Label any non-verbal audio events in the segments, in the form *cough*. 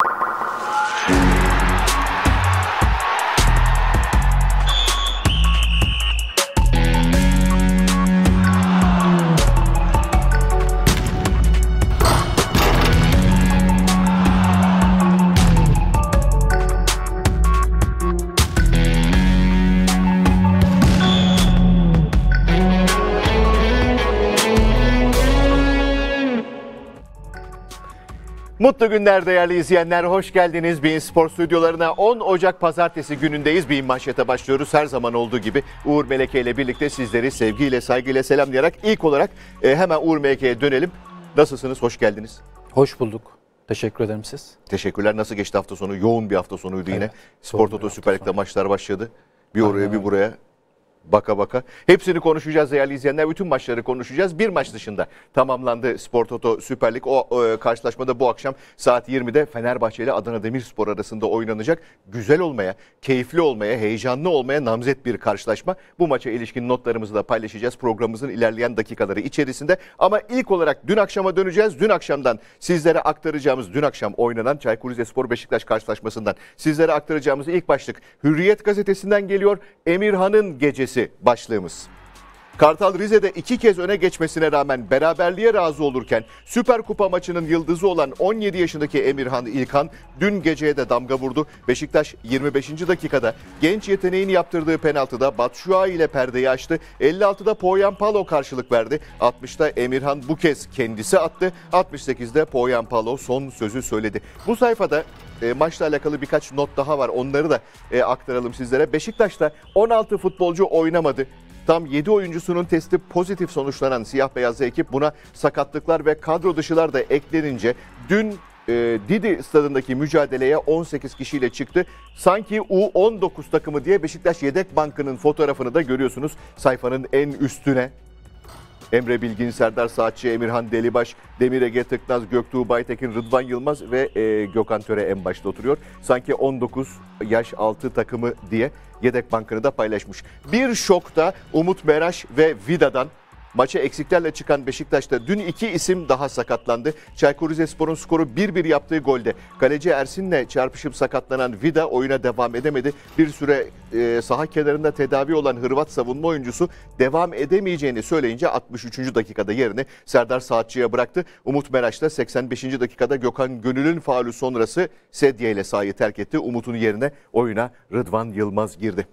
Música hum. Mutlu günler değerli izleyenler. Hoş geldiniz Bein Spor stüdyolarına. 10 Ocak pazartesi günündeyiz. Bein manşete başlıyoruz. Her zaman olduğu gibi Uğur Meleke ile birlikte sizleri sevgiyle, saygıyla selamlayarak ilk olarak e, hemen Uğur Meleke'ye dönelim. Nasılsınız? Hoş geldiniz. Hoş bulduk. Teşekkür ederim siz. Teşekkürler. Nasıl geçti hafta sonu? Yoğun bir hafta sonuydu yine. Spor Toto Süper Lig'de maçlar başladı. Bir oraya Aynen. bir buraya baka baka. Hepsini konuşacağız değerli izleyenler. Bütün maçları konuşacağız. Bir maç dışında tamamlandı Spor Toto Süper Lig. O e, karşılaşmada bu akşam saat 20'de Fenerbahçe ile Adana Demirspor arasında oynanacak. Güzel olmaya, keyifli olmaya, heyecanlı olmaya namzet bir karşılaşma. Bu maça ilişkin notlarımızı da paylaşacağız programımızın ilerleyen dakikaları içerisinde. Ama ilk olarak dün akşama döneceğiz. Dün akşamdan sizlere aktaracağımız dün akşam oynanan Çaykur Rizespor Beşiktaş karşılaşmasından sizlere aktaracağımız ilk başlık Hürriyet gazetesinden geliyor. Emirhan'ın gecesi ekonomisi başlığımız. Kartal Rize'de iki kez öne geçmesine rağmen beraberliğe razı olurken Süper Kupa maçının yıldızı olan 17 yaşındaki Emirhan İlkan dün geceye de damga vurdu. Beşiktaş 25. dakikada genç yeteneğin yaptırdığı penaltıda Batshuayi ile perdeyi açtı. 56'da Poyan Palo karşılık verdi. 60'da Emirhan bu kez kendisi attı. 68'de Poyan Palo son sözü söyledi. Bu sayfada e, maçla alakalı birkaç not daha var. Onları da e, aktaralım sizlere. Beşiktaş'ta 16 futbolcu oynamadı. Tam 7 oyuncusunun testi pozitif sonuçlanan siyah beyazlı ekip buna sakatlıklar ve kadro dışılar da eklenince dün e, Didi stadındaki mücadeleye 18 kişiyle çıktı. Sanki U19 takımı diye Beşiktaş yedek bankının fotoğrafını da görüyorsunuz sayfanın en üstüne. Emre Bilgin, Serdar Saatçı, Emirhan Delibaş, Demir Ege Tıknaz, Göktuğ Baytekin, Rıdvan Yılmaz ve e, Gökhan Töre en başta oturuyor. Sanki 19 yaş altı takımı diye yedek bankını da paylaşmış. Bir şok da Umut Meraş ve Vida'dan Maça eksiklerle çıkan Beşiktaş'ta dün iki isim daha sakatlandı. Çaykur Rizespor'un skoru 1-1 yaptığı golde kaleci Ersin'le çarpışıp sakatlanan Vida oyuna devam edemedi. Bir süre e, saha kenarında tedavi olan Hırvat savunma oyuncusu devam edemeyeceğini söyleyince 63. dakikada yerini Serdar Saatçı'ya bıraktı. Umut Meraş da 85. dakikada Gökhan Gönül'ün faulü sonrası Sedye ile sahayı terk etti. Umut'un yerine oyuna Rıdvan Yılmaz girdi.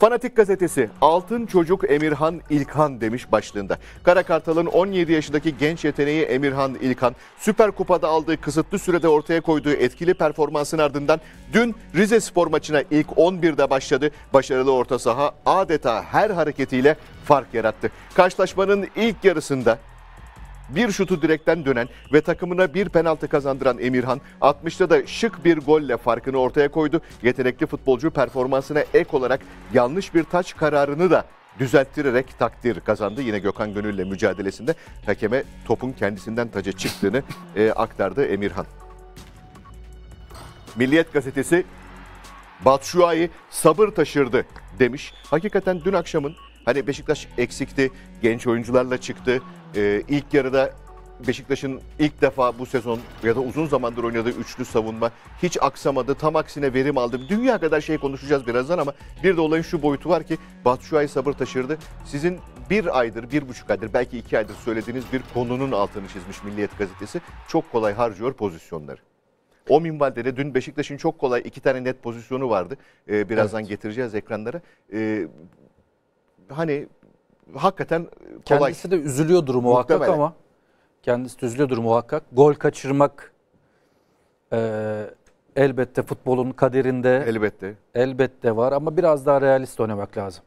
Fanatik gazetesi altın çocuk Emirhan İlkan demiş başlığında. Karakartal'ın 17 yaşındaki genç yeteneği Emirhan İlkan Süper Kupa'da aldığı kısıtlı sürede ortaya koyduğu etkili performansın ardından dün Rize Spor maçına ilk 11'de başladı. Başarılı orta saha adeta her hareketiyle fark yarattı. Karşılaşmanın ilk yarısında bir şutu direkten dönen ve takımına bir penaltı kazandıran Emirhan 60'ta da şık bir golle farkını ortaya koydu. Yetenekli futbolcu performansına ek olarak yanlış bir taç kararını da düzelttirerek takdir kazandı. Yine Gökhan Gönül'le mücadelesinde hakeme topun kendisinden taca çıktığını e, aktardı Emirhan. Milliyet gazetesi Batshuayi sabır taşırdı demiş. Hakikaten dün akşamın Hani Beşiktaş eksikti, genç oyuncularla çıktı. Ee, ilk yarıda Beşiktaş'ın ilk defa bu sezon ya da uzun zamandır oynadığı üçlü savunma hiç aksamadı. Tam aksine verim aldı. Dünya kadar şey konuşacağız birazdan ama bir de olayın şu boyutu var ki Batu Şuay sabır taşırdı. Sizin bir aydır, bir buçuk aydır belki iki aydır söylediğiniz bir konunun altını çizmiş Milliyet Gazetesi. Çok kolay harcıyor pozisyonları. O minvalde de dün Beşiktaş'ın çok kolay iki tane net pozisyonu vardı. Ee, birazdan evet. getireceğiz ekranlara. Ee, hani hakikaten kolay. Kendisi de üzülüyordur muhakkak ama kendisi de üzülüyordur muhakkak. Gol kaçırmak e, elbette futbolun kaderinde elbette elbette var ama biraz daha realist oynamak lazım.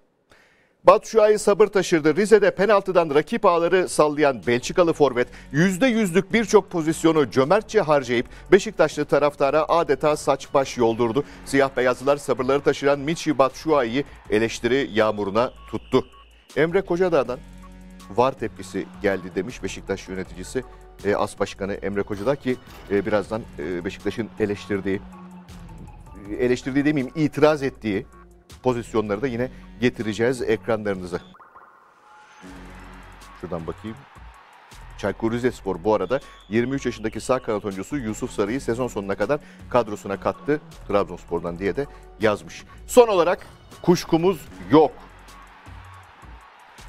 Batu Şua'yı sabır taşırdı. Rize'de penaltıdan rakip ağları sallayan Belçikalı forvet yüzde yüzlük birçok pozisyonu cömertçe harcayıp Beşiktaşlı taraftara adeta saç baş yoldurdu. Siyah beyazlılar sabırları taşıran Michi Batu Şua'yı eleştiri yağmuruna tuttu. Emre Kocadağ'dan var tepkisi geldi demiş Beşiktaş yöneticisi e, As Başkanı Emre Kocadağ ki e, birazdan e, Beşiktaş'ın eleştirdiği e, eleştirdiği demeyeyim itiraz ettiği pozisyonları da yine getireceğiz ekranlarınıza. Şuradan bakayım. Çaykur Rizespor bu arada 23 yaşındaki sağ kanat oyuncusu Yusuf Sarı'yı sezon sonuna kadar kadrosuna kattı Trabzonspor'dan diye de yazmış. Son olarak kuşkumuz yok.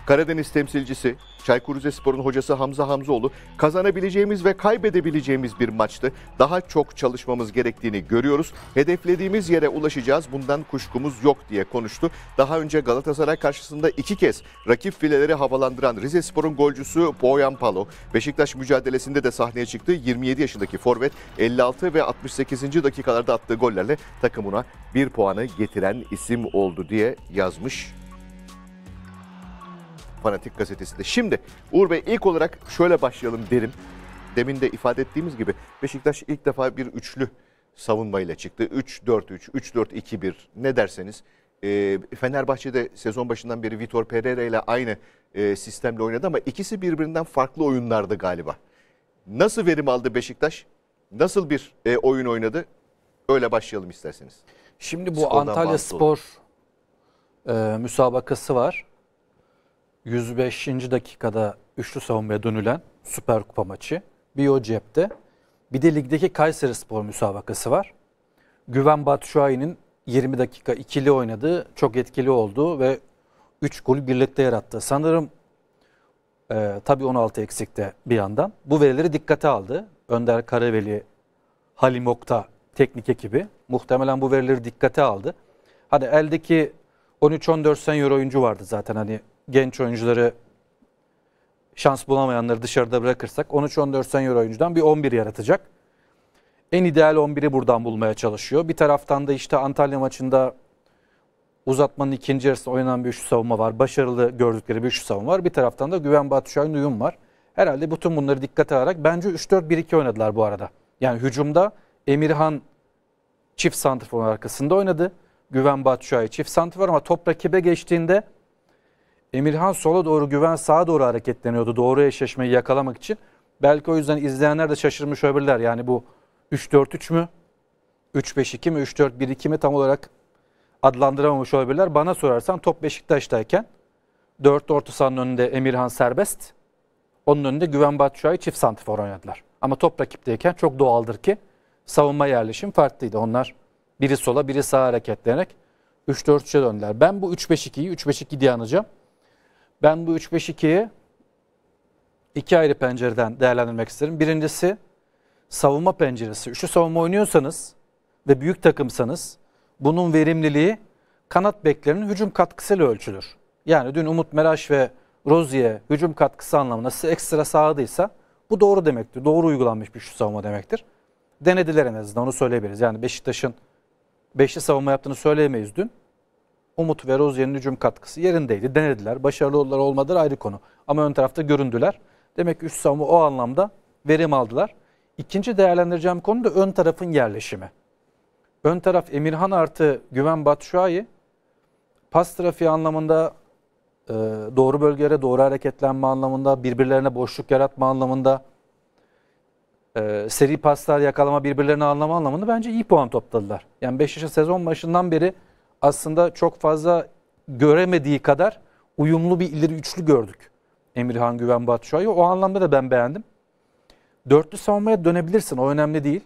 Karadeniz temsilcisi Çaykur Rizespor'un hocası Hamza Hamzoğlu kazanabileceğimiz ve kaybedebileceğimiz bir maçtı. Daha çok çalışmamız gerektiğini görüyoruz. Hedeflediğimiz yere ulaşacağız. Bundan kuşkumuz yok diye konuştu. Daha önce Galatasaray karşısında iki kez rakip fileleri havalandıran Rizespor'un golcüsü Boyan Palo Beşiktaş mücadelesinde de sahneye çıktı. 27 yaşındaki forvet 56 ve 68. dakikalarda attığı gollerle takımına bir puanı getiren isim oldu diye yazmış Fanatik Gazetesi'nde. Şimdi Uğur Bey ilk olarak şöyle başlayalım derim. Demin de ifade ettiğimiz gibi Beşiktaş ilk defa bir üçlü savunmayla çıktı. 3-4-3, 3-4-2-1 ne derseniz. E, Fenerbahçe'de sezon başından beri Vitor Pereira ile aynı e, sistemle oynadı ama ikisi birbirinden farklı oyunlardı galiba. Nasıl verim aldı Beşiktaş? Nasıl bir e, oyun oynadı? Öyle başlayalım isterseniz. Şimdi bu Spordan Antalya Spor e, müsabakası var. 105. dakikada üçlü savunmaya dönülen Süper Kupa maçı. Bir o cepte. Bir de ligdeki Kayseri Spor müsabakası var. Güven Batşuayi'nin 20 dakika ikili oynadığı, çok etkili olduğu ve 3 gol birlikte yarattı. Sanırım e, tabii 16 eksikte bir yandan. Bu verileri dikkate aldı. Önder Karaveli, Halim Okta teknik ekibi muhtemelen bu verileri dikkate aldı. Hani eldeki 13-14 senior oyuncu vardı zaten hani genç oyuncuları şans bulamayanları dışarıda bırakırsak 13-14 senior oyuncudan bir 11 yaratacak. En ideal 11'i buradan bulmaya çalışıyor. Bir taraftan da işte Antalya maçında uzatmanın ikinci yarısında oynanan bir üçlü savunma var. Başarılı gördükleri bir üçlü savunma var. Bir taraftan da Güven Batuşay'ın uyum var. Herhalde bütün bunları dikkate alarak bence 3-4-1-2 oynadılar bu arada. Yani hücumda Emirhan çift santifon arkasında oynadı. Güven Batuşay çift santrfor ama top rakibe geçtiğinde Emirhan sola doğru güven sağa doğru hareketleniyordu doğru eşleşmeyi yakalamak için. Belki o yüzden izleyenler de şaşırmış olabilirler. Yani bu 3-4-3 mü? 3-5-2 mi? 3-4-1-2 mi? Tam olarak adlandıramamış olabilirler. Bana sorarsan top Beşiktaş'tayken 4 orta sahanın önünde Emirhan serbest. Onun önünde Güven Batşuay'ı çift santifor oynadılar. Ama top rakipteyken çok doğaldır ki savunma yerleşim farklıydı. Onlar biri sola biri sağa hareketlenerek 3-4-3'e döndüler. Ben bu 3-5-2'yi 3-5-2 diye anacağım. Ben bu 3-5-2'yi iki ayrı pencereden değerlendirmek isterim. Birincisi savunma penceresi. Üçlü savunma oynuyorsanız ve büyük takımsanız bunun verimliliği kanat beklerinin hücum katkısıyla ölçülür. Yani dün Umut Meraş ve Rozi'ye hücum katkısı anlamında size ekstra sağladıysa bu doğru demektir. Doğru uygulanmış bir şu savunma demektir. Denediler en azından onu söyleyebiliriz. Yani Beşiktaş'ın beşli savunma yaptığını söyleyemeyiz dün. Umut ve Rozier'in hücum katkısı yerindeydi. Denediler. Başarılı oldular olmadılar ayrı konu. Ama ön tarafta göründüler. Demek ki üst savunma o anlamda verim aldılar. İkinci değerlendireceğim konu da ön tarafın yerleşimi. Ön taraf Emirhan artı Güven Batşuay'ı pas trafiği anlamında e, doğru bölgelere doğru hareketlenme anlamında, birbirlerine boşluk yaratma anlamında, e, seri paslar yakalama birbirlerini anlama anlamında bence iyi puan topladılar. Yani Beşiktaş'ın sezon başından beri aslında çok fazla göremediği kadar uyumlu bir ileri üçlü gördük. Emirhan Güven Batşuay'ı. O anlamda da ben beğendim. Dörtlü savunmaya dönebilirsin. O önemli değil.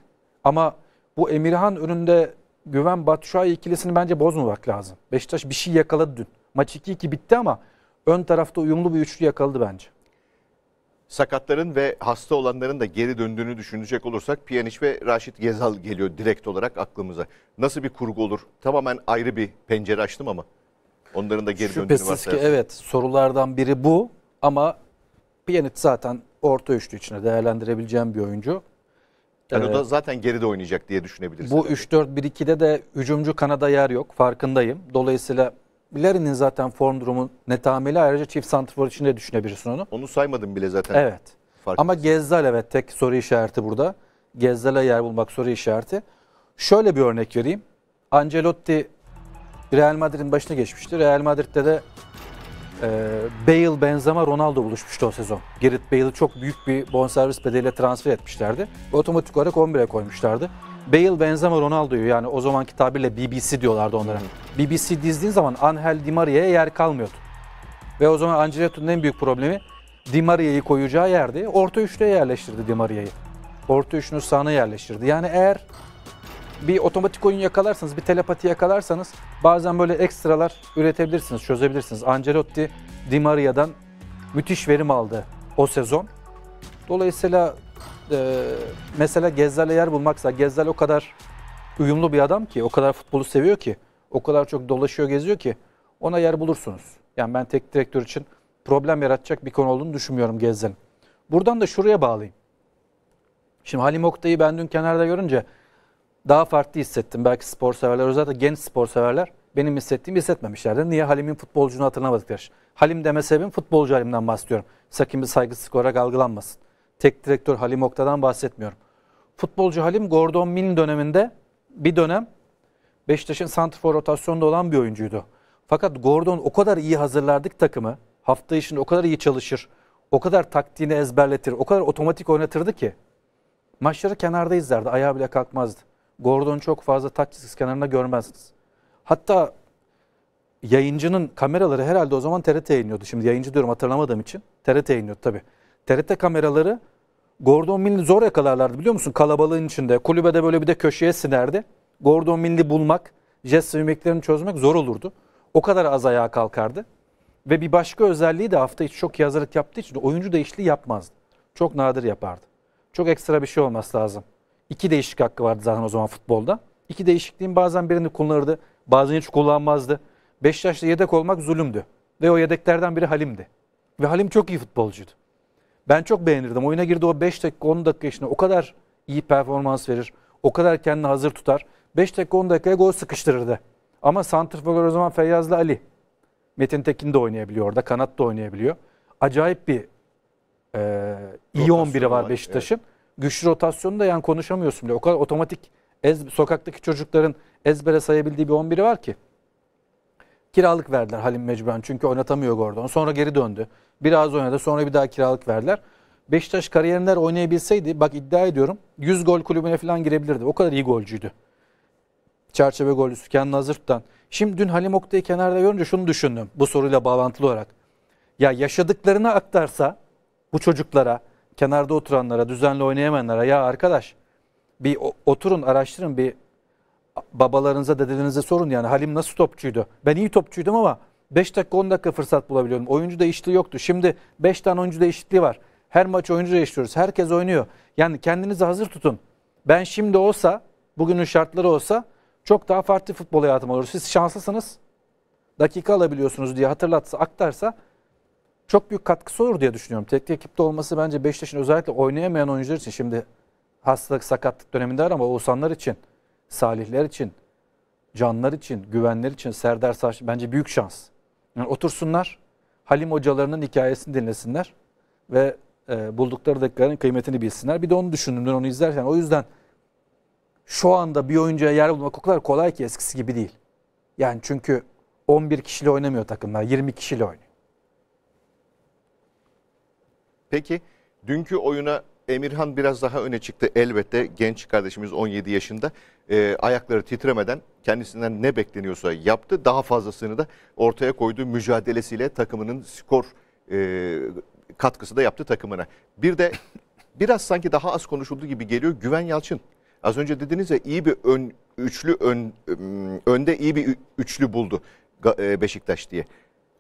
Ama bu Emirhan önünde Güven Batşuay ikilisini bence bozmamak lazım. Beşiktaş bir şey yakaladı dün. Maç 2-2 bitti ama ön tarafta uyumlu bir üçlü yakaladı bence sakatların ve hasta olanların da geri döndüğünü düşünecek olursak Piyaniş ve Raşit Gezal geliyor direkt olarak aklımıza. Nasıl bir kurgu olur? Tamamen ayrı bir pencere açtım ama onların da geri Şüphesiz döndüğünü varsayarsak. ki evet sorulardan biri bu ama Pjanic zaten orta üçlü içine değerlendirebileceğim bir oyuncu. Yani o da ee, zaten geride oynayacak diye düşünebiliriz. Bu 3-4-1-2'de de hücumcu kanada yer yok farkındayım. Dolayısıyla Larry'nin zaten form durumu netameli ayrıca çift santrfor için de düşünebilirsin onu. Onu saymadım bile zaten. Evet. Farklı. Ama Gezzal evet tek soru işareti burada. Gezzal'e yer bulmak soru işareti. Şöyle bir örnek vereyim. Ancelotti Real Madrid'in başına geçmişti. Real Madrid'de de e, Bale, Benzema, Ronaldo buluşmuştu o sezon. Gerrit Bale'ı çok büyük bir bonservis bedeliyle transfer etmişlerdi. Otomatik olarak 11'e koymuşlardı. Bale, Benzema, Ronaldo'yu yani o zamanki tabirle BBC diyorlardı onlara. BBC dizdiğin zaman Angel Di Maria'ya yer kalmıyordu. Ve o zaman Ancelotti'nin en büyük problemi Di Maria'yı koyacağı yerde orta üçlüye yerleştirdi Di Maria'yı. Orta üçünü sağına yerleştirdi. Yani eğer bir otomatik oyun yakalarsanız, bir telepati yakalarsanız bazen böyle ekstralar üretebilirsiniz, çözebilirsiniz. Ancelotti Di Maria'dan müthiş verim aldı o sezon. Dolayısıyla e, mesela Gezzal'e yer bulmaksa Gezler o kadar uyumlu bir adam ki, o kadar futbolu seviyor ki, o kadar çok dolaşıyor, geziyor ki ona yer bulursunuz. Yani ben tek direktör için problem yaratacak bir konu olduğunu düşünmüyorum Gezzal'in. Buradan da şuraya bağlayayım. Şimdi Halim Oktay'ı ben dün kenarda görünce daha farklı hissettim. Belki spor severler, özellikle genç spor severler benim hissettiğimi hissetmemişlerdi. Niye? Halim'in futbolcunu hatırlamadıkları. Halim deme sebebim futbolcu Halim'den bahsediyorum. Sakın bir saygısızlık olarak algılanmasın. Tek direktör Halim Okta'dan bahsetmiyorum. Futbolcu Halim Gordon Milne döneminde bir dönem Beşiktaş'ın santrfor rotasyonda olan bir oyuncuydu. Fakat Gordon o kadar iyi hazırlardık takımı. Hafta içinde o kadar iyi çalışır. O kadar taktiğini ezberletir. O kadar otomatik oynatırdı ki. Maçları kenarda izlerdi. Ayağı bile kalkmazdı. Gordon çok fazla taç kenarında görmezsiniz. Hatta yayıncının kameraları herhalde o zaman TRT yayınlıyordu. Şimdi yayıncı diyorum hatırlamadığım için. TRT yayınlıyordu tabii. TRT kameraları Gordon Mill'i zor yakalarlardı biliyor musun? Kalabalığın içinde. Kulübede böyle bir de köşeye sinerdi. Gordon Mill'i bulmak, jest mimiklerini çözmek zor olurdu. O kadar az ayağa kalkardı. Ve bir başka özelliği de hafta içi çok yazarlık yaptığı için oyuncu değişikliği yapmazdı. Çok nadir yapardı. Çok ekstra bir şey olması lazım. İki değişik hakkı vardı zaten o zaman futbolda. İki değişikliğin bazen birini kullanırdı, bazen hiç kullanmazdı. Beşiktaş'ta yedek olmak zulümdü. Ve o yedeklerden biri Halim'di. Ve Halim çok iyi futbolcuydu. Ben çok beğenirdim. Oyuna girdi o 5 dakika 10 dakika içinde o kadar iyi performans verir. O kadar kendini hazır tutar. 5 dakika 10 dakikaya gol sıkıştırırdı. Ama Santrfor o zaman Feyyaz'la Ali. Metin Tekin de oynayabiliyor orada. Kanat da oynayabiliyor. Acayip bir e, iyi 11'i var Beşiktaş'ın. Evet. Güçlü rotasyonu da yani konuşamıyorsun bile. O kadar otomatik ez, sokaktaki çocukların ezbere sayabildiği bir 11'i var ki. Kiralık verdiler Halim Mecburen çünkü oynatamıyor Gordon. Sonra geri döndü. Biraz oynadı sonra bir daha kiralık verdiler. Beşiktaş kariyerinden oynayabilseydi bak iddia ediyorum 100 gol kulübüne falan girebilirdi. O kadar iyi golcüydü. Çerçeve golcüsü Kenan Hazırt'tan. Şimdi dün Halim Oktay'ı kenarda görünce şunu düşündüm bu soruyla bağlantılı olarak. Ya yaşadıklarını aktarsa bu çocuklara, kenarda oturanlara, düzenli oynayamayanlara ya arkadaş bir oturun araştırın bir babalarınıza, dedelerinize sorun yani Halim nasıl topçuydu? Ben iyi topçuydum ama 5 dakika 10 dakika fırsat bulabiliyordum. Oyuncu değişikliği yoktu. Şimdi 5 tane oyuncu değişikliği var. Her maç oyuncu değiştiriyoruz. Herkes oynuyor. Yani kendinizi hazır tutun. Ben şimdi olsa, bugünün şartları olsa çok daha farklı futbol hayatım olur. Siz şanslısınız. Dakika alabiliyorsunuz diye hatırlatsa, aktarsa çok büyük katkısı olur diye düşünüyorum. Teknik ekipte olması bence Beşiktaş'ın özellikle oynayamayan oyuncular için şimdi hastalık, sakatlık döneminde var ama Oğuzhanlar için salihler için, canlar için, güvenler için Serdar Saç bence büyük şans. Yani otursunlar, Halim hocalarının hikayesini dinlesinler ve e, buldukları dakikaların kıymetini bilsinler. Bir de onu düşündüm onu izlerken. O yüzden şu anda bir oyuncuya yer bulmak o kadar kolay ki eskisi gibi değil. Yani çünkü 11 kişiyle oynamıyor takımlar, 20 kişiyle oynuyor. Peki dünkü oyuna Emirhan biraz daha öne çıktı elbette genç kardeşimiz 17 yaşında e, ayakları titremeden kendisinden ne bekleniyorsa yaptı. Daha fazlasını da ortaya koyduğu mücadelesiyle takımının skor e, katkısı da yaptı takımına. Bir de *laughs* biraz sanki daha az konuşuldu gibi geliyor Güven Yalçın. Az önce dediniz ya iyi bir ön, üçlü ön, önde iyi bir üçlü buldu e, Beşiktaş diye.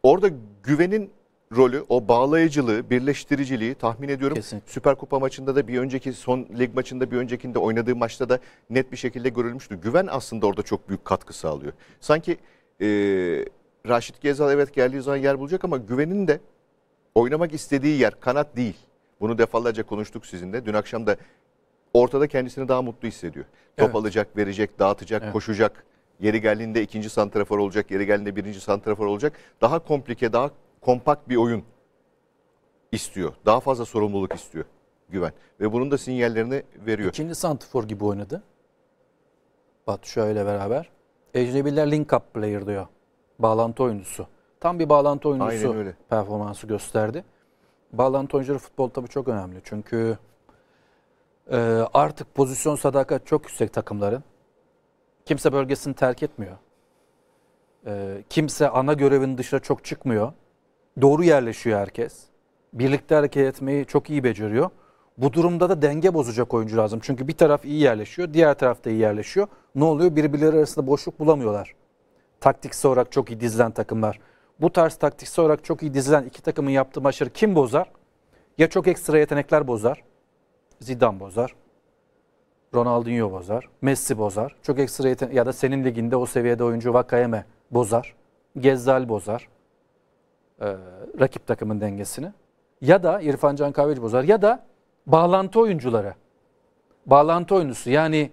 Orada Güven'in rolü, o bağlayıcılığı, birleştiriciliği tahmin ediyorum. Kesinlikle. Süper Kupa maçında da bir önceki son lig maçında bir öncekinde oynadığı maçta da net bir şekilde görülmüştü. Güven aslında orada çok büyük katkı sağlıyor. Sanki e, Raşit Gezal evet geldiği zaman yer bulacak ama güvenin de oynamak istediği yer kanat değil. Bunu defalarca konuştuk sizinle. Dün akşam da ortada kendisini daha mutlu hissediyor. Evet. Top alacak, verecek, dağıtacak, evet. koşacak. Yeri geldiğinde ikinci santrafor olacak, yeri geldiğinde birinci santrafor olacak. Daha komplike, daha kompakt bir oyun istiyor. Daha fazla sorumluluk istiyor Güven. Ve bunun da sinyallerini veriyor. İkinci Santifor gibi oynadı. Batu şöyle beraber. Ecnebiler link up player diyor. Bağlantı oyuncusu. Tam bir bağlantı oyuncusu öyle. performansı gösterdi. Bağlantı oyuncuları futbol tabii çok önemli. Çünkü e, artık pozisyon sadakat çok yüksek takımların. Kimse bölgesini terk etmiyor. E, kimse ana görevinin dışına çok çıkmıyor doğru yerleşiyor herkes. Birlikte hareket etmeyi çok iyi beceriyor. Bu durumda da denge bozacak oyuncu lazım. Çünkü bir taraf iyi yerleşiyor, diğer taraf da iyi yerleşiyor. Ne oluyor? Birbirleri arasında boşluk bulamıyorlar. Taktiksel olarak çok iyi dizilen takımlar. Bu tarz taktiksel olarak çok iyi dizilen iki takımın yaptığı maçları kim bozar? Ya çok ekstra yetenekler bozar. Zidane bozar. Ronaldinho bozar. Messi bozar. Çok ekstra yetenek ya da senin liginde o seviyede oyuncu Vakayeme bozar. Gezzal bozar e, rakip takımın dengesini ya da İrfan Can Kahveci bozar ya da bağlantı oyuncuları. Bağlantı oyuncusu yani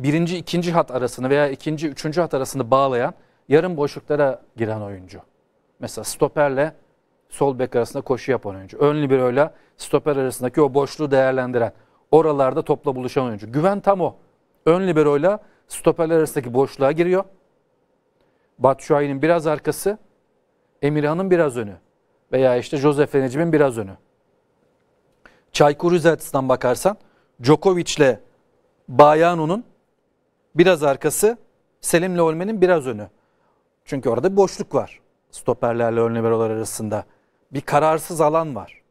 birinci ikinci hat arasını veya ikinci üçüncü hat arasını bağlayan yarım boşluklara giren oyuncu. Mesela stoperle sol bek arasında koşu yapan oyuncu. Ön liberoyla stoper arasındaki o boşluğu değerlendiren. Oralarda topla buluşan oyuncu. Güven tam o. Ön libero ile stoperler arasındaki boşluğa giriyor. Batshuayi'nin biraz arkası Emirhan'ın biraz önü veya işte Josef Necim'in biraz önü. Çaykur Rize'den bakarsan Djokovic'le Bayanu'nun biraz arkası Selim Olmen'in biraz önü. Çünkü orada bir boşluk var. Stoperlerle ön liberolar arasında. Bir kararsız alan var.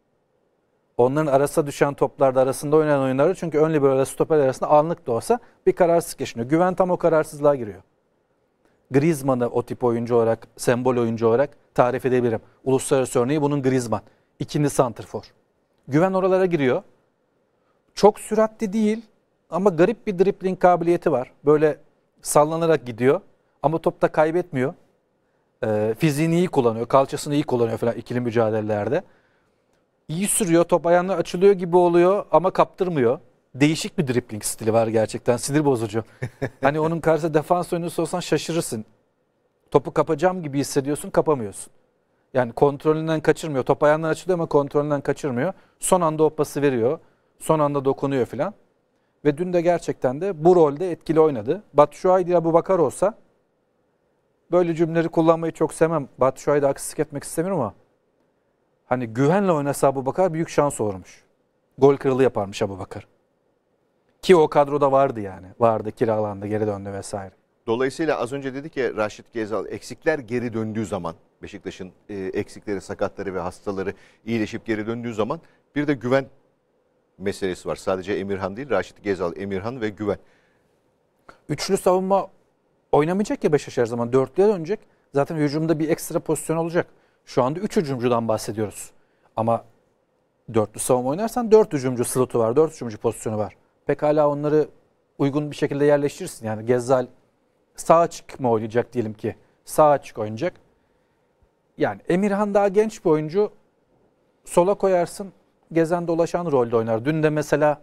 Onların arasına düşen toplarda arasında oynayan oyunları çünkü ön libero ile stoper arasında anlık da olsa bir kararsız geçiniyor. Güven tam o kararsızlığa giriyor. Griezmann'ı o tip oyuncu olarak, sembol oyuncu olarak tarif edebilirim. Uluslararası örneği bunun Griezmann. İkinci santrfor. Güven oralara giriyor. Çok süratli değil ama garip bir dripling kabiliyeti var. Böyle sallanarak gidiyor ama topta kaybetmiyor. E, fiziğini iyi kullanıyor, kalçasını iyi kullanıyor falan ikili mücadelelerde. İyi sürüyor, top ayağına açılıyor gibi oluyor ama kaptırmıyor değişik bir dribbling stili var gerçekten. Sinir bozucu. *laughs* hani onun karşısında defans oyuncusu olsan şaşırırsın. Topu kapacağım gibi hissediyorsun, kapamıyorsun. Yani kontrolünden kaçırmıyor. Top ayağından açılıyor ama kontrolünden kaçırmıyor. Son anda o pası veriyor. Son anda dokunuyor filan. Ve dün de gerçekten de bu rolde etkili oynadı. Batshuayi diye ile Bakar olsa böyle cümleleri kullanmayı çok sevmem. Batshuayi de haksızlık etmek istemiyorum ama hani güvenle oynasa Bakar büyük şans olurmuş. Gol kralı yaparmış Bakar. Ki o kadroda vardı yani. Vardı, kiralandı, geri döndü vesaire. Dolayısıyla az önce dedi ki Raşit Gezal eksikler geri döndüğü zaman Beşiktaş'ın e, eksikleri, sakatları ve hastaları iyileşip geri döndüğü zaman bir de güven meselesi var. Sadece Emirhan değil, Raşit Gezal, Emirhan ve Güven. Üçlü savunma oynamayacak ya Beşiktaş her zaman. Dörtlüye dönecek. Zaten hücumda bir ekstra pozisyon olacak. Şu anda üç hücumcudan bahsediyoruz. Ama dörtlü savunma oynarsan dört hücumcu slotu var, dört hücumcu pozisyonu var pekala onları uygun bir şekilde yerleştirirsin. Yani Gezzal sağ açık mı oynayacak diyelim ki. Sağ açık oynayacak. Yani Emirhan daha genç bir oyuncu. Sola koyarsın. Gezen dolaşan rolde oynar. Dün de mesela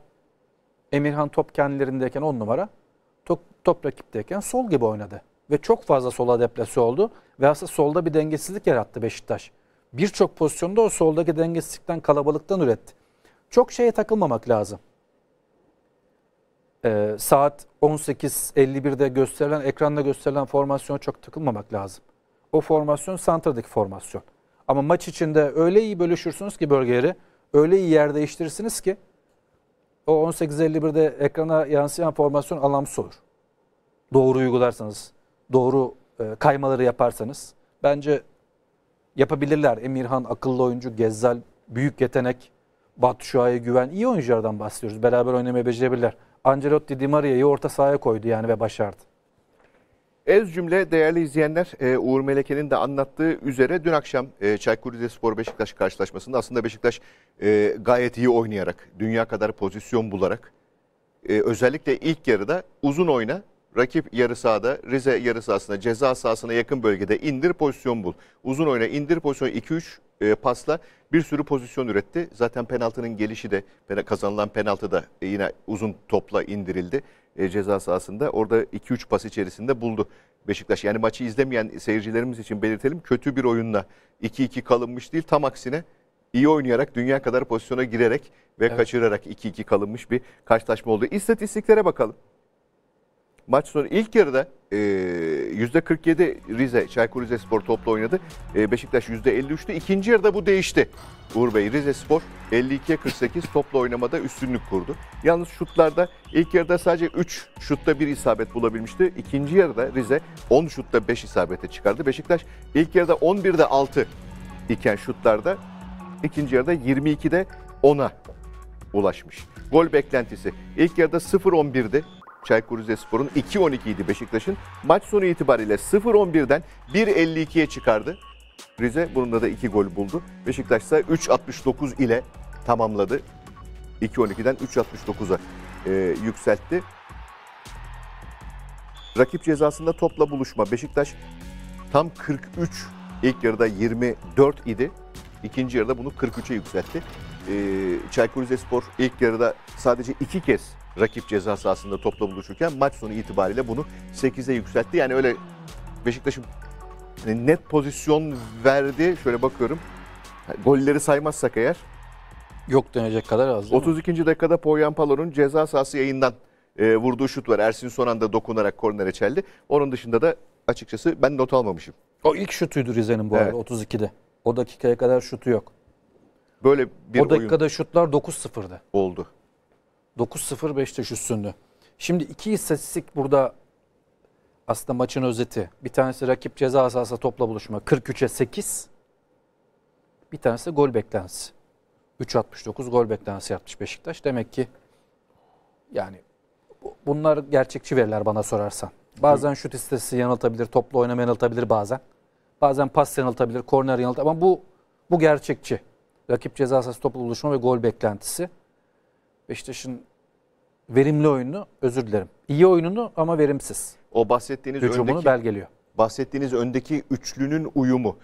Emirhan top kendilerindeyken on numara. Top, top rakipteyken sol gibi oynadı. Ve çok fazla sola deplase oldu. Ve aslında solda bir dengesizlik yarattı Beşiktaş. Birçok pozisyonda o soldaki dengesizlikten kalabalıktan üretti. Çok şeye takılmamak lazım e, saat 18.51'de gösterilen, ekranda gösterilen formasyona çok takılmamak lazım. O formasyon santradaki formasyon. Ama maç içinde öyle iyi bölüşürsünüz ki bölgeleri, öyle iyi yer değiştirirsiniz ki o 18.51'de ekrana yansıyan formasyon anlamsız olur. Doğru uygularsanız, doğru e, kaymaları yaparsanız bence yapabilirler. Emirhan akıllı oyuncu, Gezzal büyük yetenek, Batu Şua'ya güven iyi oyunculardan bahsediyoruz. Beraber oynamayı becerebilirler. Ancelotti Di Maria'yı orta sahaya koydu yani ve başardı. Ez cümle değerli izleyenler e, Uğur Meleke'nin de anlattığı üzere dün akşam e, Çaykur Rizespor Beşiktaş karşılaşmasında aslında Beşiktaş e, gayet iyi oynayarak, dünya kadar pozisyon bularak özellikle ilk yarıda uzun oyna, rakip yarı sahada Rize yarı sahasına, ceza sahasına yakın bölgede indir pozisyon bul. Uzun oyna indir pozisyon 2-3 e, pasla bir sürü pozisyon üretti. Zaten penaltının gelişi de kazanılan penaltı da e, yine uzun topla indirildi e, ceza sahasında. Orada 2-3 pas içerisinde buldu Beşiktaş. Yani maçı izlemeyen seyircilerimiz için belirtelim kötü bir oyunla 2-2 kalınmış değil tam aksine iyi oynayarak dünya kadar pozisyona girerek ve evet. kaçırarak 2-2 kalınmış bir karşılaşma oldu. İstatistiklere bakalım maç sonu ilk yarıda e, %47 Rize, Çaykur Rize Spor topla oynadı. E, Beşiktaş %53'tü. İkinci yarıda bu değişti. Uğur Bey Spor 52'ye 48 topla oynamada üstünlük kurdu. Yalnız şutlarda ilk yarıda sadece 3 şutta 1 isabet bulabilmişti. İkinci yarıda Rize 10 şutta 5 isabete çıkardı. Beşiktaş ilk yarıda 11'de 6 iken şutlarda ikinci yarıda 22'de 10'a ulaşmış. Gol beklentisi ilk yarıda 0-11'di. Çaykur Rizespor'un 2-12 idi Beşiktaş'ın. Maç sonu itibariyle 0-11'den 1-52'ye çıkardı. Rize bununla da 2 gol buldu. Beşiktaş ise 3-69 ile tamamladı. 2-12'den 3-69'a e, yükseltti. Rakip cezasında topla buluşma. Beşiktaş tam 43, ilk yarıda 24 idi. İkinci yarıda bunu 43'e yükseltti. Ee, Çaykur Rizespor ilk yarıda sadece iki kez rakip ceza sahasında topla buluşurken maç sonu itibariyle bunu 8'e yükseltti. Yani öyle Beşiktaş'ın hani net pozisyon verdi. Şöyle bakıyorum. Golleri saymazsak eğer. Yok denecek kadar az. 32. Mi? dakikada Poyan Palo'nun ceza sahası yayından e, vurduğu şut var. Ersin son anda dokunarak kornere çeldi. Onun dışında da açıkçası ben not almamışım. O ilk şutuydu Rize'nin bu evet. arada 32'de. O dakikaya kadar şutu yok. Böyle bir o dakikada oyun şutlar 9-0'dı. oldu. 9-0 Beşiktaş üstündü. Şimdi iki istatistik burada aslında maçın özeti. Bir tanesi rakip ceza sahası topla buluşma 43'e 8. Bir tanesi de gol beklentisi. 3.69 gol beklentisi yapmış Beşiktaş. Demek ki yani bunlar gerçekçi veriler bana sorarsan. Bazen şut istatistiği yanıltabilir, toplu oynama yanıltabilir bazen. Bazen pas yanıltabilir, korner yanıltabilir ama bu bu gerçekçi rakip ceza sahası toplu buluşma ve gol beklentisi. Beşiktaş'ın verimli oyunu özür dilerim. İyi oyununu ama verimsiz. O bahsettiğiniz Hücumunu öndeki, belgeliyor. Bahsettiğiniz öndeki üçlünün uyumu.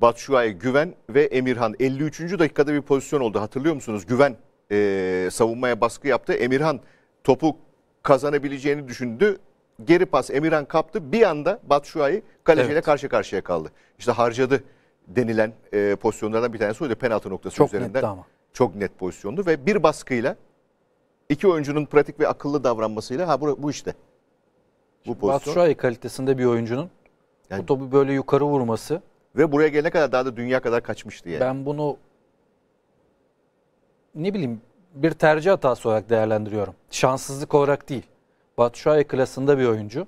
Batshuayi, Güven ve Emirhan. 53. dakikada bir pozisyon oldu hatırlıyor musunuz? Güven e, savunmaya baskı yaptı. Emirhan topu kazanabileceğini düşündü. Geri pas Emirhan kaptı. Bir anda Batshuayi kaleciyle evet. karşı karşıya kaldı. İşte harcadı denilen e, pozisyonlardan bir tanesi oydu. Penaltı noktası çok üzerinden. Netti ama. Çok net pozisyondu ve bir baskıyla iki oyuncunun pratik ve akıllı davranmasıyla ha bu, bu işte. Bu Şimdi pozisyon. Batshuayi kalitesinde bir oyuncunun yani, bu topu böyle yukarı vurması. Ve buraya gelene kadar daha da dünya kadar kaçmıştı yani. Ben bunu ne bileyim bir tercih hatası olarak değerlendiriyorum. Şanssızlık olarak değil. Batshuayi klasında bir oyuncu.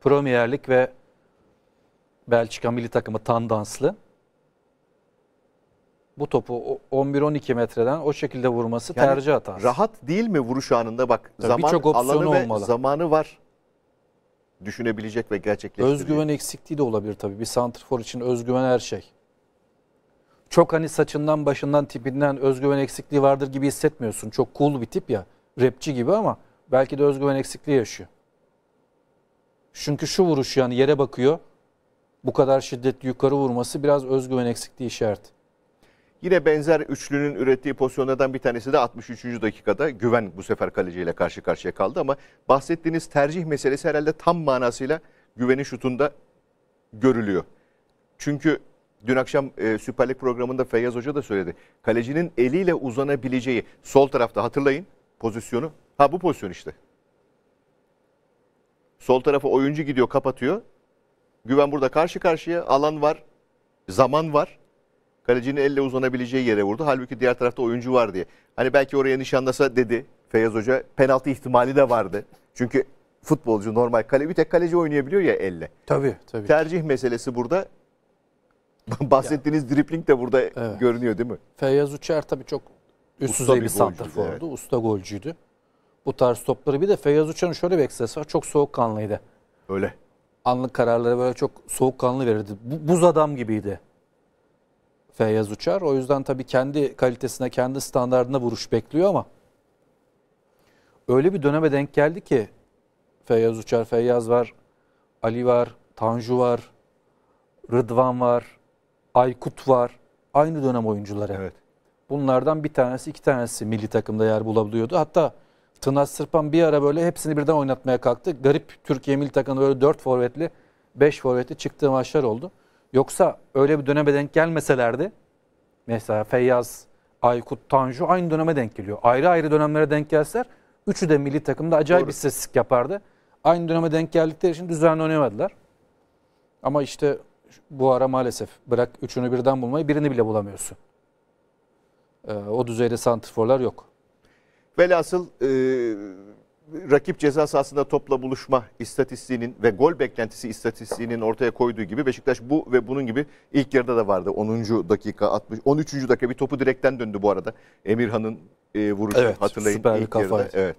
Premier ve Belçika milli takımı tandanslı bu topu 11-12 metreden o şekilde vurması yani tercih hatası. Rahat değil mi vuruş anında bak Tabii zaman alanı ve olmalı. zamanı var düşünebilecek ve gerçekleştirecek. Özgüven eksikliği de olabilir tabii. Bir santrfor için özgüven her şey. Çok hani saçından, başından, tipinden özgüven eksikliği vardır gibi hissetmiyorsun. Çok cool bir tip ya. Rapçi gibi ama belki de özgüven eksikliği yaşıyor. Çünkü şu vuruş yani yere bakıyor. Bu kadar şiddetli yukarı vurması biraz özgüven eksikliği işareti. Yine benzer üçlünün ürettiği pozisyonlardan bir tanesi de 63. dakikada Güven bu sefer kaleciyle karşı karşıya kaldı ama bahsettiğiniz tercih meselesi herhalde tam manasıyla Güven'in şutunda görülüyor. Çünkü dün akşam e, Süper Lig programında Feyyaz Hoca da söyledi. Kalecinin eliyle uzanabileceği sol tarafta hatırlayın pozisyonu. Ha bu pozisyon işte. Sol tarafa oyuncu gidiyor kapatıyor. Güven burada karşı karşıya alan var, zaman var. Kalecinin elle uzanabileceği yere vurdu. Halbuki diğer tarafta oyuncu var diye. Hani belki oraya nişanlasa dedi Feyyaz Hoca. Penaltı ihtimali de vardı. Çünkü futbolcu normal kale bir tek kaleci oynayabiliyor ya elle. Tabii tabii. Tercih meselesi burada. *laughs* Bahsettiğiniz ya. dripling de burada evet. görünüyor değil mi? Feyyaz Uçar tabii çok üst Usta düzey bir santrafordu. Evet. Usta golcüydü. Bu tarz topları bir de Feyyaz Uçar'ın şöyle bir ekstrası var. Çok soğukkanlıydı. Öyle. Anlık kararları böyle çok soğukkanlı verirdi. Bu, buz adam gibiydi. Feyyaz Uçar. O yüzden tabii kendi kalitesine, kendi standartına vuruş bekliyor ama öyle bir döneme denk geldi ki Feyyaz Uçar, Feyyaz var, Ali var, Tanju var, Rıdvan var, Aykut var. Aynı dönem oyuncuları. Evet. Bunlardan bir tanesi, iki tanesi milli takımda yer bulabiliyordu. Hatta Tınaz Sırpan bir ara böyle hepsini birden oynatmaya kalktı. Garip Türkiye milli takımında böyle dört forvetli, beş forvetli çıktığı maçlar oldu. Yoksa öyle bir döneme denk gelmeselerdi mesela Feyyaz, Aykut, Tanju aynı döneme denk geliyor. Ayrı ayrı dönemlere denk gelseler üçü de milli takımda acayip Doğru. bir sessizlik yapardı. Aynı döneme denk geldikleri için düzenli oynamadılar. Ama işte bu ara maalesef bırak üçünü birden bulmayı birini bile bulamıyorsun. Ee, o düzeyde santriforlar yok. Velhasıl e, rakip ceza sahasında topla buluşma istatistiğinin ve gol beklentisi istatistiğinin ortaya koyduğu gibi Beşiktaş bu ve bunun gibi ilk yarıda da vardı. 10. dakika 60 13. dakika bir topu direkten döndü bu arada. Emirhan'ın e, vuruşu evet, hatırlayın süper ilk yarıda. Evet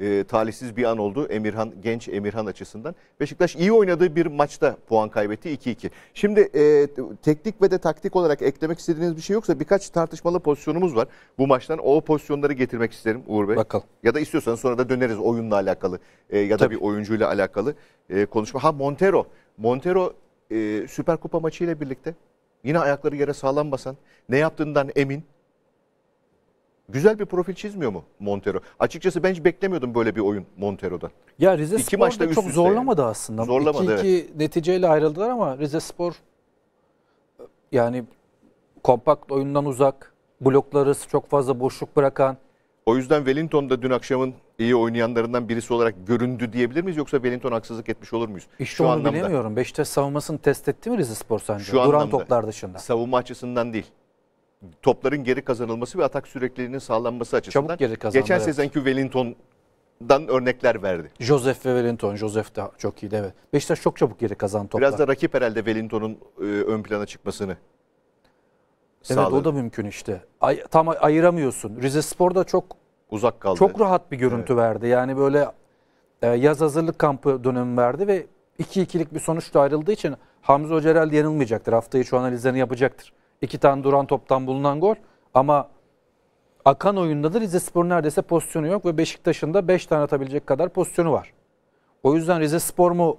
e, talihsiz bir an oldu Emirhan genç Emirhan açısından. Beşiktaş iyi oynadığı bir maçta puan kaybetti 2-2. Şimdi e, teknik ve de taktik olarak eklemek istediğiniz bir şey yoksa birkaç tartışmalı pozisyonumuz var. Bu maçtan o pozisyonları getirmek isterim Uğur Bey. Bakalım. Ya da istiyorsanız sonra da döneriz oyunla alakalı e, ya da Tabii. bir oyuncuyla alakalı e, konuşma. Ha Montero. Montero e, Süper Kupa maçıyla birlikte yine ayakları yere sağlam basan, ne yaptığından emin Güzel bir profil çizmiyor mu Montero? Açıkçası ben hiç beklemiyordum böyle bir oyun Monterodan. Ya Rize İki Spor maçta da çok üst üste zorlamadı aslında. Zorlamadı, 2-2 neticeyle ayrıldılar ama Rize Spor yani kompakt oyundan uzak, blokları çok fazla boşluk bırakan, O yüzden Wellington da dün akşamın iyi oynayanlarından birisi olarak göründü diyebilir miyiz? Yoksa Wellington haksızlık etmiş olur muyuz? İşte onu bilemiyorum. Beşiktaş savunmasını test etti mi Rize Spor sence? Şu Duran anlamda. toplar dışında. Savunma açısından değil topların geri kazanılması ve atak sürekliliğinin sağlanması açısından Çabuk geri kazandı, geçen evet. sezonki Wellington'dan örnekler verdi. Joseph ve Wellington. Joseph de çok iyiydi evet. Beşiktaş çok çabuk geri kazandı toplar. Biraz da rakip herhalde Wellington'un e, ön plana çıkmasını Evet sağladı. o da mümkün işte. Ay, tam ayıramıyorsun. Rize Spor da çok uzak kaldı. Çok rahat bir görüntü evet. verdi. Yani böyle e, yaz hazırlık kampı dönemi verdi ve 2-2'lik bir sonuçla ayrıldığı için Hamza Hoca herhalde yanılmayacaktır. Haftayı şu analizlerini yapacaktır. İki tane duran toptan bulunan gol. Ama akan oyunda da Rizespor'un neredeyse pozisyonu yok ve Beşiktaş'ın da 5 tane atabilecek kadar pozisyonu var. O yüzden Rizespor mu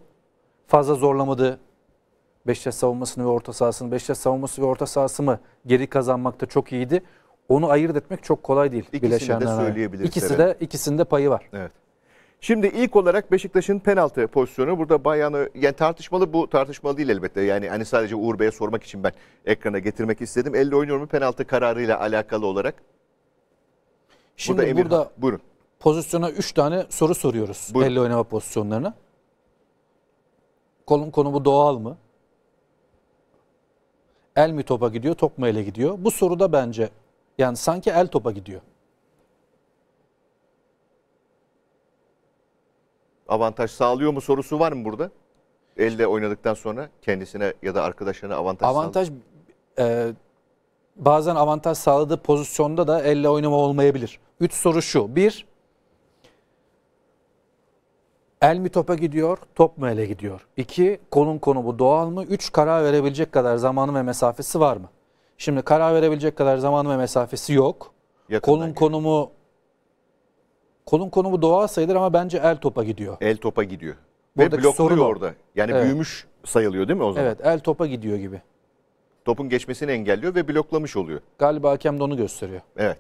fazla zorlamadı Beşiktaş savunmasını ve orta sahasını, Beşiktaş savunması ve orta sahası mı geri kazanmakta çok iyiydi. Onu ayırt etmek çok kolay değil. İkisini de söyleyebiliriz. İkisi de, ikisinde payı var. Evet. Şimdi ilk olarak Beşiktaş'ın penaltı pozisyonu burada bayanı yani tartışmalı bu tartışmalı değil elbette. Yani hani sadece Uğur Bey'e sormak için ben ekrana getirmek istedim. Elle oynuyor mu penaltı kararıyla alakalı olarak? Şimdi burada, Emir, buyurun. pozisyona 3 tane soru soruyoruz buyurun. elle oynama pozisyonlarına. Kolun konumu doğal mı? El mi topa gidiyor, top mu ele gidiyor? Bu soruda bence yani sanki el topa gidiyor. avantaj sağlıyor mu sorusu var mı burada? Elde oynadıktan sonra kendisine ya da arkadaşına avantaj Avantaj e, bazen avantaj sağladığı pozisyonda da elle oynama olmayabilir. Üç soru şu. Bir, el mi topa gidiyor, top mu ele gidiyor? İki, kolun konu bu doğal mı? Üç, karar verebilecek kadar zamanı ve mesafesi var mı? Şimdi karar verebilecek kadar zamanı ve mesafesi yok. Yakından konum gibi. konumu Kolun konumu doğa sayılır ama bence el topa gidiyor. El topa gidiyor. Buradaki Ve blokluyor sorun orada. Yani Evet. büyümüş sayılıyor değil mi o zaman? Evet el topa gidiyor gibi. Topun geçmesini engelliyor ve bloklamış oluyor. Galiba hakem de onu gösteriyor. Evet.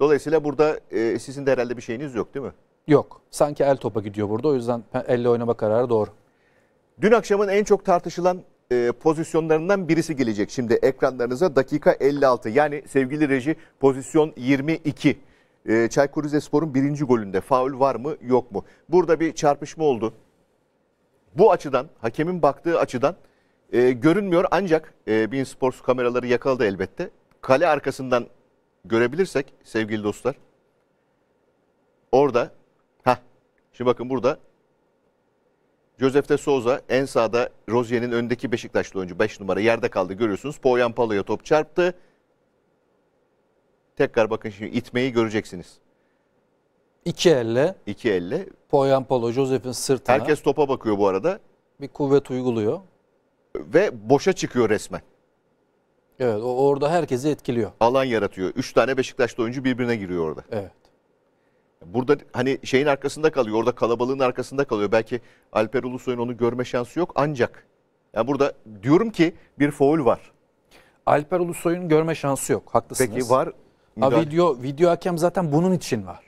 Dolayısıyla burada e, sizin de herhalde bir şeyiniz yok değil mi? Yok. Sanki el topa gidiyor burada. O yüzden elle oynama kararı doğru. Dün akşamın en çok tartışılan e, pozisyonlarından birisi gelecek. Şimdi ekranlarınıza dakika 56 yani sevgili reji pozisyon 22. Ee, Çaykur Rizespor'un birinci golünde faul var mı yok mu? Burada bir çarpışma oldu. Bu açıdan hakemin baktığı açıdan e, görünmüyor ancak e, Bein Sports kameraları yakaladı elbette. Kale arkasından görebilirsek sevgili dostlar. Orada ha şimdi bakın burada Josef de Souza en sağda Rozier'in öndeki Beşiktaşlı oyuncu 5 numara yerde kaldı görüyorsunuz. Poyan Palo'ya top çarptı. Tekrar bakın şimdi itmeyi göreceksiniz. İki elle. İki elle. Poyan Polo, Joseph'in sırtına. Herkes topa bakıyor bu arada. Bir kuvvet uyguluyor. Ve boşa çıkıyor resmen. Evet orada herkesi etkiliyor. Alan yaratıyor. Üç tane Beşiktaşlı oyuncu birbirine giriyor orada. Evet. Burada hani şeyin arkasında kalıyor. Orada kalabalığın arkasında kalıyor. Belki Alper Ulusoy'un onu görme şansı yok ancak. Yani burada diyorum ki bir foul var. Alper Ulusoy'un görme şansı yok. Haklısınız. Peki var Müdahale... A, video, video hakem zaten bunun için var.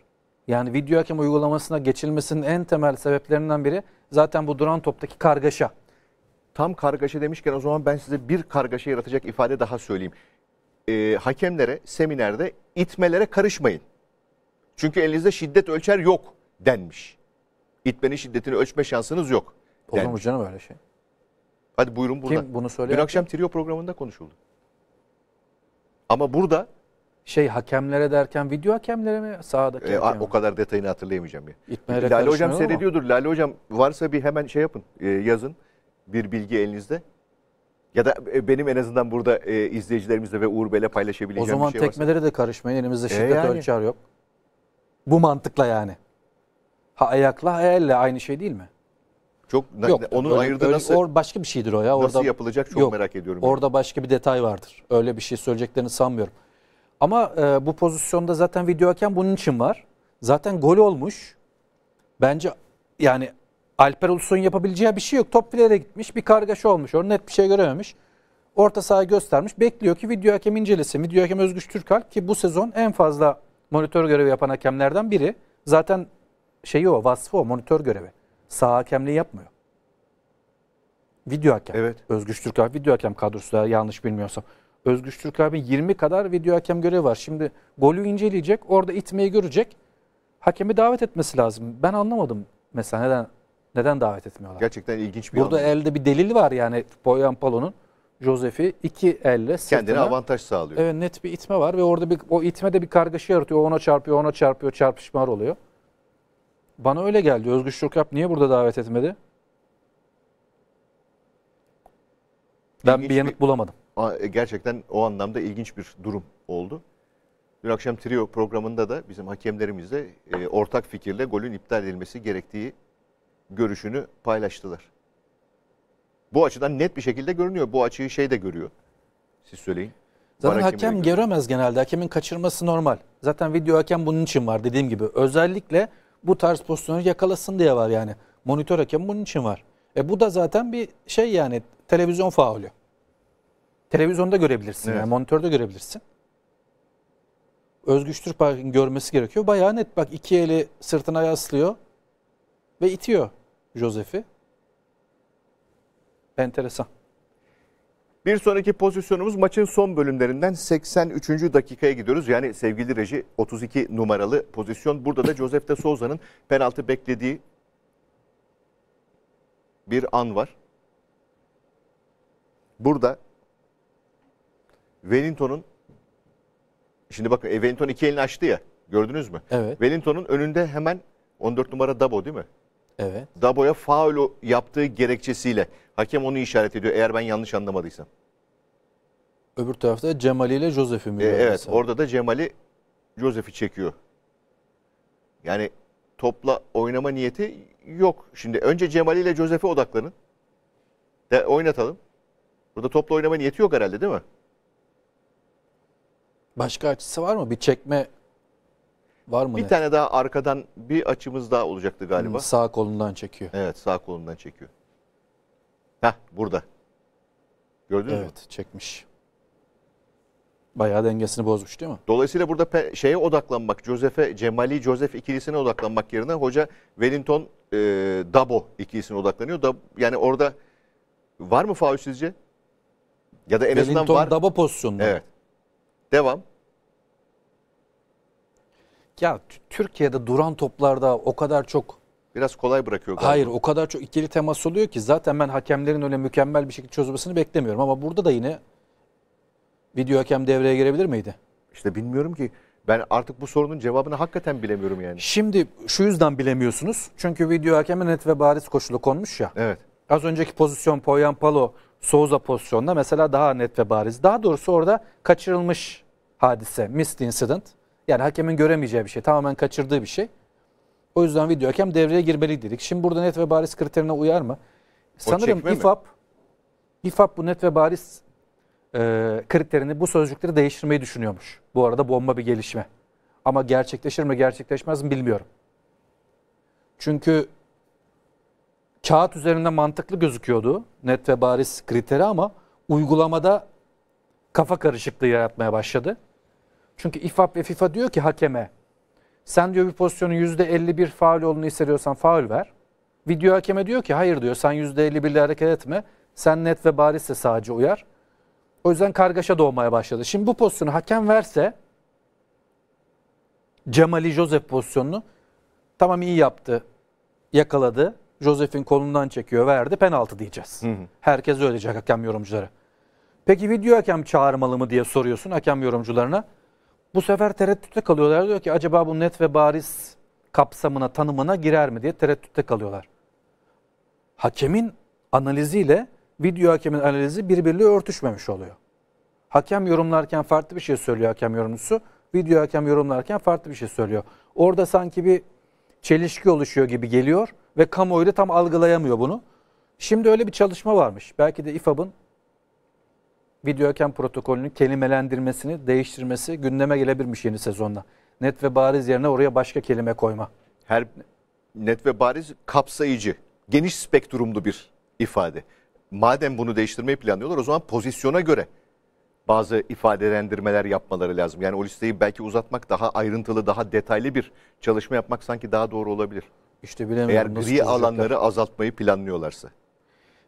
Yani video hakem uygulamasına geçilmesinin en temel sebeplerinden biri zaten bu duran toptaki kargaşa. Tam kargaşa demişken o zaman ben size bir kargaşa yaratacak ifade daha söyleyeyim. Ee, hakemlere seminerde itmelere karışmayın. Çünkü elinizde şiddet ölçer yok denmiş. İtmenin şiddetini ölçme şansınız yok. Olur mu canım öyle şey? Hadi buyurun burada. Kim bunu söylüyor? Dün akşam Trio programında konuşuldu. Ama burada şey hakemlere derken video hakemlere mi sahadaki e, hakeme? O kadar detayını hatırlayamayacağım ya. İtmeyle Lale hocam ama. seyrediyordur. Lale hocam varsa bir hemen şey yapın. E, yazın bir bilgi elinizde. Ya da e, benim en azından burada e, izleyicilerimizle ve Uğur Bey'le paylaşabileceğim bir şey O zaman şey tekmelere de karışmayın. Elimizde e, şiddet e yani. ölçer yok. Bu mantıkla yani. Ha ayakla ha elle aynı şey değil mi? Çok yok, onun öyle, nasıl? Or, başka bir şeydir o ya. Orada, nasıl yapılacak çok yok, merak ediyorum. Orada yani. başka bir detay vardır. Öyle bir şey söyleyeceklerini sanmıyorum. Ama e, bu pozisyonda zaten video hakem bunun için var. Zaten gol olmuş. Bence yani Alper Ulusoy'un yapabileceği bir şey yok. Top filere gitmiş. Bir kargaşa olmuş. Orada net bir şey görememiş. Orta sahayı göstermiş. Bekliyor ki video hakem incelesin. Video hakem Özgüç Türkalp ki bu sezon en fazla monitör görevi yapan hakemlerden biri. Zaten şeyi o, vasfı o, monitör görevi. Sağ hakemliği yapmıyor. Video hakem. Evet. Özgüç Türkalp video hakem kadrosu da yanlış bilmiyorsam. Özgüç Türk abi 20 kadar video hakem görevi var. Şimdi golü inceleyecek, orada itmeyi görecek. Hakemi davet etmesi lazım. Ben anlamadım mesela neden neden davet etmiyorlar? Gerçekten ilginç bir Burada anladım. elde bir delil var yani Boyan Palo'nun. Josefi iki elle kendine avantaj sağlıyor. Evet net bir itme var ve orada bir o itme de bir kargaşa yaratıyor. Ona çarpıyor, ona çarpıyor, çarpışma oluyor. Bana öyle geldi. Özgüç Türkap niye burada davet etmedi? Ben İlginç bir yanıt bir... bulamadım. E, gerçekten o anlamda ilginç bir durum oldu. Dün akşam trio programında da bizim hakemlerimizle e, ortak fikirle golün iptal edilmesi gerektiği görüşünü paylaştılar. Bu açıdan net bir şekilde görünüyor. Bu açıyı şey de görüyor. Siz söyleyin. Zaten Var hakem göremez genelde. Hakemin kaçırması normal. Zaten video hakem bunun için var dediğim gibi. Özellikle bu tarz pozisyonu yakalasın diye var yani. Monitör hakem bunun için var. E bu da zaten bir şey yani televizyon faulü televizyonda görebilirsin. Evet. Yani monitörde görebilirsin. Özgüç Türkbay'ın görmesi gerekiyor. Bayağı net bak iki eli sırtına yaslıyor ve itiyor Josef'i. Enteresan. Bir sonraki pozisyonumuz maçın son bölümlerinden 83. dakikaya gidiyoruz. Yani sevgili reji 32 numaralı pozisyon. Burada da Josef de Souza'nın penaltı beklediği bir an var. Burada Wellington'un şimdi bakın e, Wellington iki elini açtı ya. Gördünüz mü? Evet. Wellington'un önünde hemen 14 numara Dabo değil mi? Evet. Dabo'ya faul yaptığı gerekçesiyle hakem onu işaret ediyor eğer ben yanlış anlamadıysam. Öbür tarafta Cemali ile Josef'i E, mücadelesi. evet orada da Cemal'i Josef'i çekiyor. Yani topla oynama niyeti yok. Şimdi önce Cemal'i ile Josef'e odaklanın. De, oynatalım. Burada topla oynama niyeti yok herhalde değil mi? Başka açısı var mı? Bir çekme var mı? Bir ne? tane daha arkadan bir açımız daha olacaktı galiba. Hı, hmm, sağ kolundan çekiyor. Evet sağ kolundan çekiyor. Heh burada. Gördünüz evet, mü? Evet çekmiş. Bayağı dengesini bozmuş değil mi? Dolayısıyla burada şeye odaklanmak, Josefe Cemali Josef ikilisine odaklanmak yerine hoca Wellington e, Dabo ikilisine odaklanıyor. Dab, yani orada var mı faul sizce? Ya da en Wellington, azından var. Wellington Dabo pozisyonunda. Evet. Devam. Ya Türkiye'de duran toplarda o kadar çok biraz kolay bırakıyor galiba. Hayır o kadar çok ikili temas oluyor ki zaten ben hakemlerin öyle mükemmel bir şekilde çözmesini beklemiyorum ama burada da yine video hakem devreye girebilir miydi? İşte bilmiyorum ki ben artık bu sorunun cevabını hakikaten bilemiyorum yani. Şimdi şu yüzden bilemiyorsunuz. Çünkü video hakeme net ve bariz koşulu konmuş ya. Evet. Az önceki pozisyon Poyan Palo Souza pozisyonda mesela daha net ve bariz. Daha doğrusu orada kaçırılmış hadise, missed incident. Yani hakemin göremeyeceği bir şey, tamamen kaçırdığı bir şey. O yüzden video hakem devreye girmeli dedik. Şimdi burada net ve bariz kriterine uyar mı? Sanırım İFAP, mi? İFAP bu net ve bariz e, kriterini, bu sözcükleri değiştirmeyi düşünüyormuş. Bu arada bomba bir gelişme. Ama gerçekleşir mi gerçekleşmez mi bilmiyorum. Çünkü kağıt üzerinde mantıklı gözüküyordu net ve bariz kriteri ama uygulamada kafa karışıklığı yaratmaya başladı. Çünkü İFAP ve FIFA diyor ki hakeme sen diyor bir pozisyonu %51 faul olduğunu hissediyorsan faul ver. Video hakeme diyor ki hayır diyor sen %51 ile hareket etme. Sen net ve barizse sadece uyar. O yüzden kargaşa doğmaya başladı. Şimdi bu pozisyonu hakem verse Cemali Joseph pozisyonunu tamam iyi yaptı. Yakaladı. Joseph'in kolundan çekiyor verdi penaltı diyeceğiz. Hı hı. Herkes öyle diyecek hakem yorumcuları. Peki video hakem çağırmalı mı diye soruyorsun hakem yorumcularına. Bu sefer tereddütte kalıyorlar. Diyor ki acaba bu net ve bariz kapsamına, tanımına girer mi diye tereddütte kalıyorlar. Hakemin analiziyle video hakemin analizi birbiriyle örtüşmemiş oluyor. Hakem yorumlarken farklı bir şey söylüyor hakem yorumcusu. Video hakem yorumlarken farklı bir şey söylüyor. Orada sanki bir çelişki oluşuyor gibi geliyor ve kamuoyu da tam algılayamıyor bunu. Şimdi öyle bir çalışma varmış. Belki de İFAB'ın video hakem protokolünün kelimelendirmesini değiştirmesi gündeme gelebilirmiş yeni sezonda. Net ve bariz yerine oraya başka kelime koyma. Her net ve bariz kapsayıcı, geniş spektrumlu bir ifade. Madem bunu değiştirmeyi planlıyorlar o zaman pozisyona göre bazı ifadelendirmeler yapmaları lazım. Yani o listeyi belki uzatmak daha ayrıntılı, daha detaylı bir çalışma yapmak sanki daha doğru olabilir. İşte bilemiyorum. Eğer gri alanları azaltmayı planlıyorlarsa.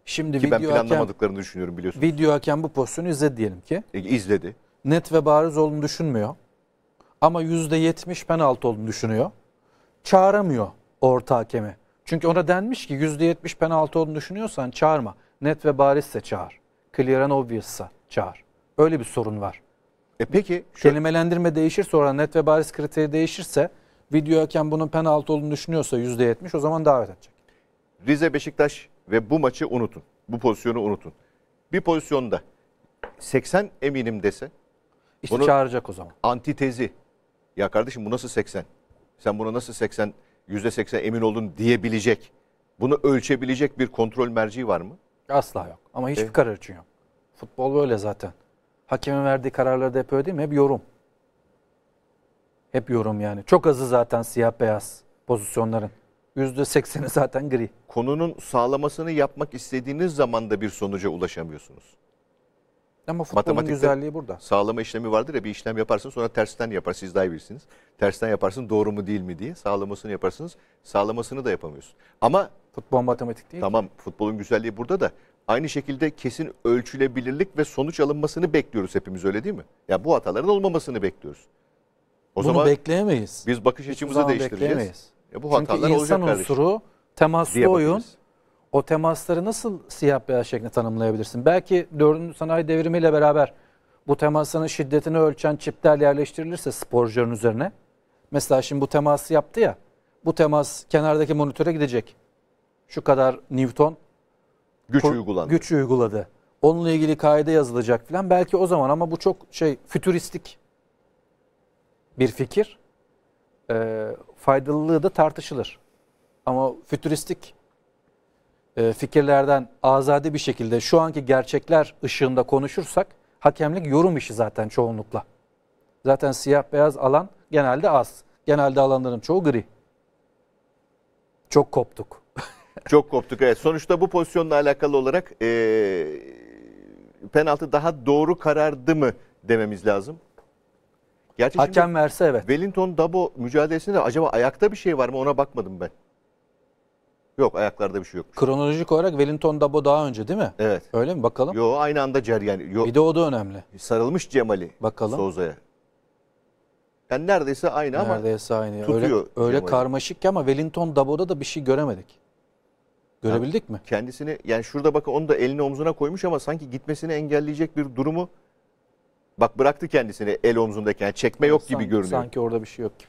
Şimdi ki video ben planlamadıklarını hakem, düşünüyorum biliyorsunuz. Video hakem bu pozisyonu izledi diyelim ki. E, izledi. Net ve bariz olduğunu düşünmüyor. Ama %70 penaltı olduğunu düşünüyor. Çağıramıyor orta hakemi. Çünkü ona denmiş ki %70 penaltı olduğunu düşünüyorsan çağırma. Net ve barizse çağır. Clear and obvious'sa çağır. Öyle bir sorun var. E peki şöyle... kelimelendirme değişir sonra net ve bariz kriteri değişirse video hakem bunun penaltı olduğunu düşünüyorsa %70 o zaman davet edecek. Rize Beşiktaş ve bu maçı unutun. Bu pozisyonu unutun. Bir pozisyonda 80 eminim dese işte çağıracak o zaman. Antitezi. Ya kardeşim bu nasıl 80? Sen buna nasıl 80 %80 emin oldun diyebilecek. Bunu ölçebilecek bir kontrol merci var mı? Asla yok. Ama hiçbir e? karar için yok. Futbol böyle zaten. Hakemin verdiği kararları da hep öyle değil mi? Hep yorum. Hep yorum yani. Çok azı zaten siyah beyaz pozisyonların. %80'i zaten gri. Konunun sağlamasını yapmak istediğiniz zaman da bir sonuca ulaşamıyorsunuz. Ama futbolun güzelliği burada. Sağlama işlemi vardır ya bir işlem yaparsın sonra tersten yapar siz daha iyi bilirsiniz. Tersten yaparsın doğru mu değil mi diye sağlamasını yaparsınız. Sağlamasını da yapamıyorsun. Ama futbol matematik değil. Tamam futbolun güzelliği burada da aynı şekilde kesin ölçülebilirlik ve sonuç alınmasını bekliyoruz hepimiz öyle değil mi? Ya yani bu hataların olmamasını bekliyoruz. O Bunu zaman bekleyemeyiz. Biz bakış açımızı değiştireceğiz. Bekleyemeyiz. Ya e, bu Çünkü hatalar insan olacak unsuru temaslı oyun. O temasları nasıl siyah beyaz şeklinde tanımlayabilirsin? Belki 4. sanayi devrimiyle beraber bu temasların şiddetini ölçen çipler yerleştirilirse sporcunun üzerine. Mesela şimdi bu teması yaptı ya. Bu temas kenardaki monitöre gidecek. Şu kadar Newton güç uyguladı. Güç uyguladı. Onunla ilgili kaide yazılacak falan. Belki o zaman ama bu çok şey fütüristik bir fikir e, faydalılığı da tartışılır. Ama fütüristik e, fikirlerden azade bir şekilde şu anki gerçekler ışığında konuşursak hakemlik yorum işi zaten çoğunlukla. Zaten siyah beyaz alan genelde az. Genelde alanların çoğu gri. Çok koptuk. *laughs* Çok koptuk evet. Sonuçta bu pozisyonla alakalı olarak e, penaltı daha doğru karardı mı dememiz lazım? Gerçi Hakem verse evet. Wellington Dabo mücadelesinde acaba ayakta bir şey var mı ona bakmadım ben. Yok ayaklarda bir şey yok. Kronolojik olarak Wellington Dabo daha önce değil mi? Evet. Öyle mi bakalım? Yo aynı anda Ceryen. Yani. Yo. Bir de o da önemli. Sarılmış Cemal'i. Bakalım. Souza'ya. Yani neredeyse aynı neredeyse ama neredeyse aynı. tutuyor. Öyle, öyle karmaşık ki ama Wellington Dabo'da da bir şey göremedik. Görebildik yani mi? Kendisini yani şurada bakın onu da elini omzuna koymuş ama sanki gitmesini engelleyecek bir durumu Bak bıraktı kendisini el omzundaki yani çekme yok gibi sanki, görünüyor. Sanki orada bir şey yok gibi.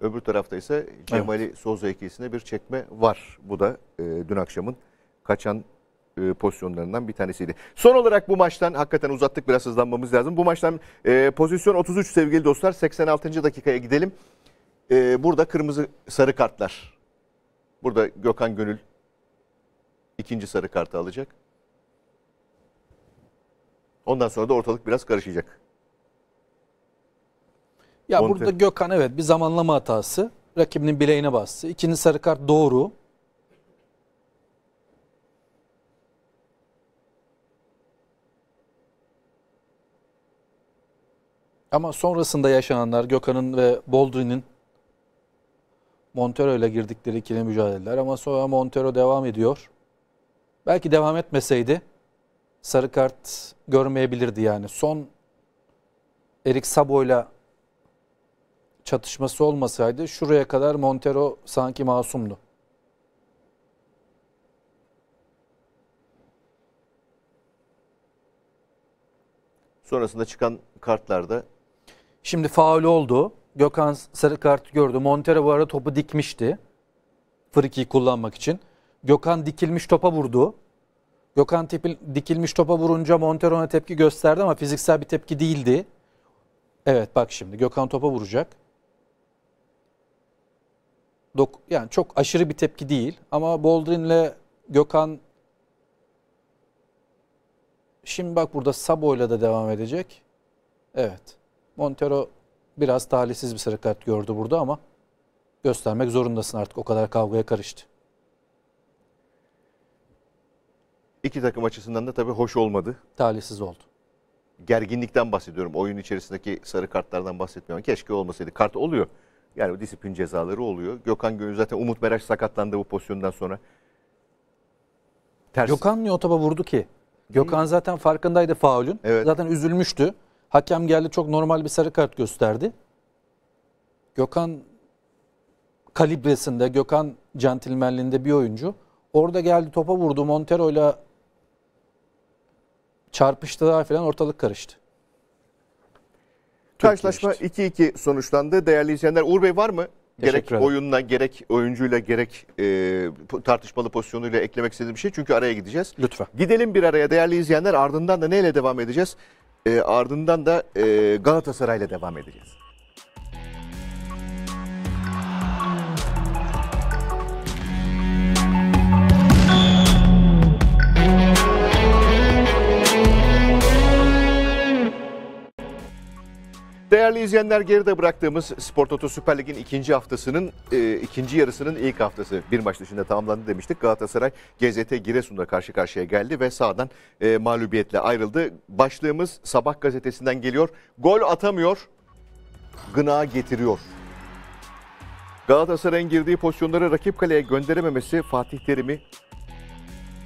Öbür tarafta ise Cemali evet. Soza ikilisinde bir çekme var. Bu da e, dün akşamın kaçan e, pozisyonlarından bir tanesiydi. Son olarak bu maçtan hakikaten uzattık biraz hızlanmamız lazım. Bu maçtan e, pozisyon 33 sevgili dostlar 86. dakikaya gidelim. E, burada kırmızı sarı kartlar. Burada Gökhan Gönül ikinci sarı kartı alacak. Ondan sonra da ortalık biraz karışacak. Ya Monte. burada Gökhan evet bir zamanlama hatası. Rakibinin bileğine bastı. İkinci sarı kart doğru. Ama sonrasında yaşananlar Gökhan'ın ve Boldrin'in Montero ile girdikleri ikili mücadeleler ama sonra Montero devam ediyor. Belki devam etmeseydi sarı kart görmeyebilirdi yani. Son Erik Sabo'yla çatışması olmasaydı şuraya kadar Montero sanki masumdu. Sonrasında çıkan kartlarda şimdi faul oldu. Gökhan sarı kart gördü. Montero bu arada topu dikmişti. Friki'yi kullanmak için. Gökhan dikilmiş topa vurdu. Gökhan Tepil dikilmiş topa vurunca Montero ona tepki gösterdi ama fiziksel bir tepki değildi. Evet bak şimdi Gökhan topa vuracak. Dok yani çok aşırı bir tepki değil ama Boldrin'le Gökhan şimdi bak burada Sabo'yla da devam edecek. Evet. Montero biraz talihsiz bir sarı kart gördü burada ama göstermek zorundasın artık o kadar kavgaya karıştı. İki takım açısından da tabii hoş olmadı. Talihsiz oldu. Gerginlikten bahsediyorum. Oyun içerisindeki sarı kartlardan bahsetmiyorum. Keşke olmasaydı. Kart oluyor. Yani disiplin cezaları oluyor. Gökhan Gönül zaten Umut Meraş sakatlandı bu pozisyondan sonra. Ters. Gökhan niye o topa vurdu ki? Gökhan zaten farkındaydı faulün. Evet. Zaten üzülmüştü. Hakem geldi çok normal bir sarı kart gösterdi. Gökhan kalibresinde, Gökhan centilmenliğinde bir oyuncu. Orada geldi topa vurdu. Montero ile çarpıştılar falan ortalık karıştı. Karşılaşma 2-2 sonuçlandı. Değerli izleyenler Uğur Bey var mı? Gerek oyunla, gerek oyuncuyla, gerek e, tartışmalı pozisyonuyla eklemek istediğim bir şey. Çünkü araya gideceğiz. Lütfen. Gidelim bir araya değerli izleyenler. Ardından da neyle devam edeceğiz? E, ardından da e, Galatasaray'la devam edeceğiz. Değerli izleyenler geride bıraktığımız Spor Toto Süper Lig'in ikinci haftasının e, ikinci yarısının ilk haftası bir maç dışında tamamlandı demiştik. Galatasaray GZT Giresun'da karşı karşıya geldi ve sağdan e, mağlubiyetle ayrıldı. Başlığımız Sabah gazetesinden geliyor. Gol atamıyor, gına getiriyor. Galatasaray'ın girdiği pozisyonları rakip kaleye gönderememesi Fatih Terim'i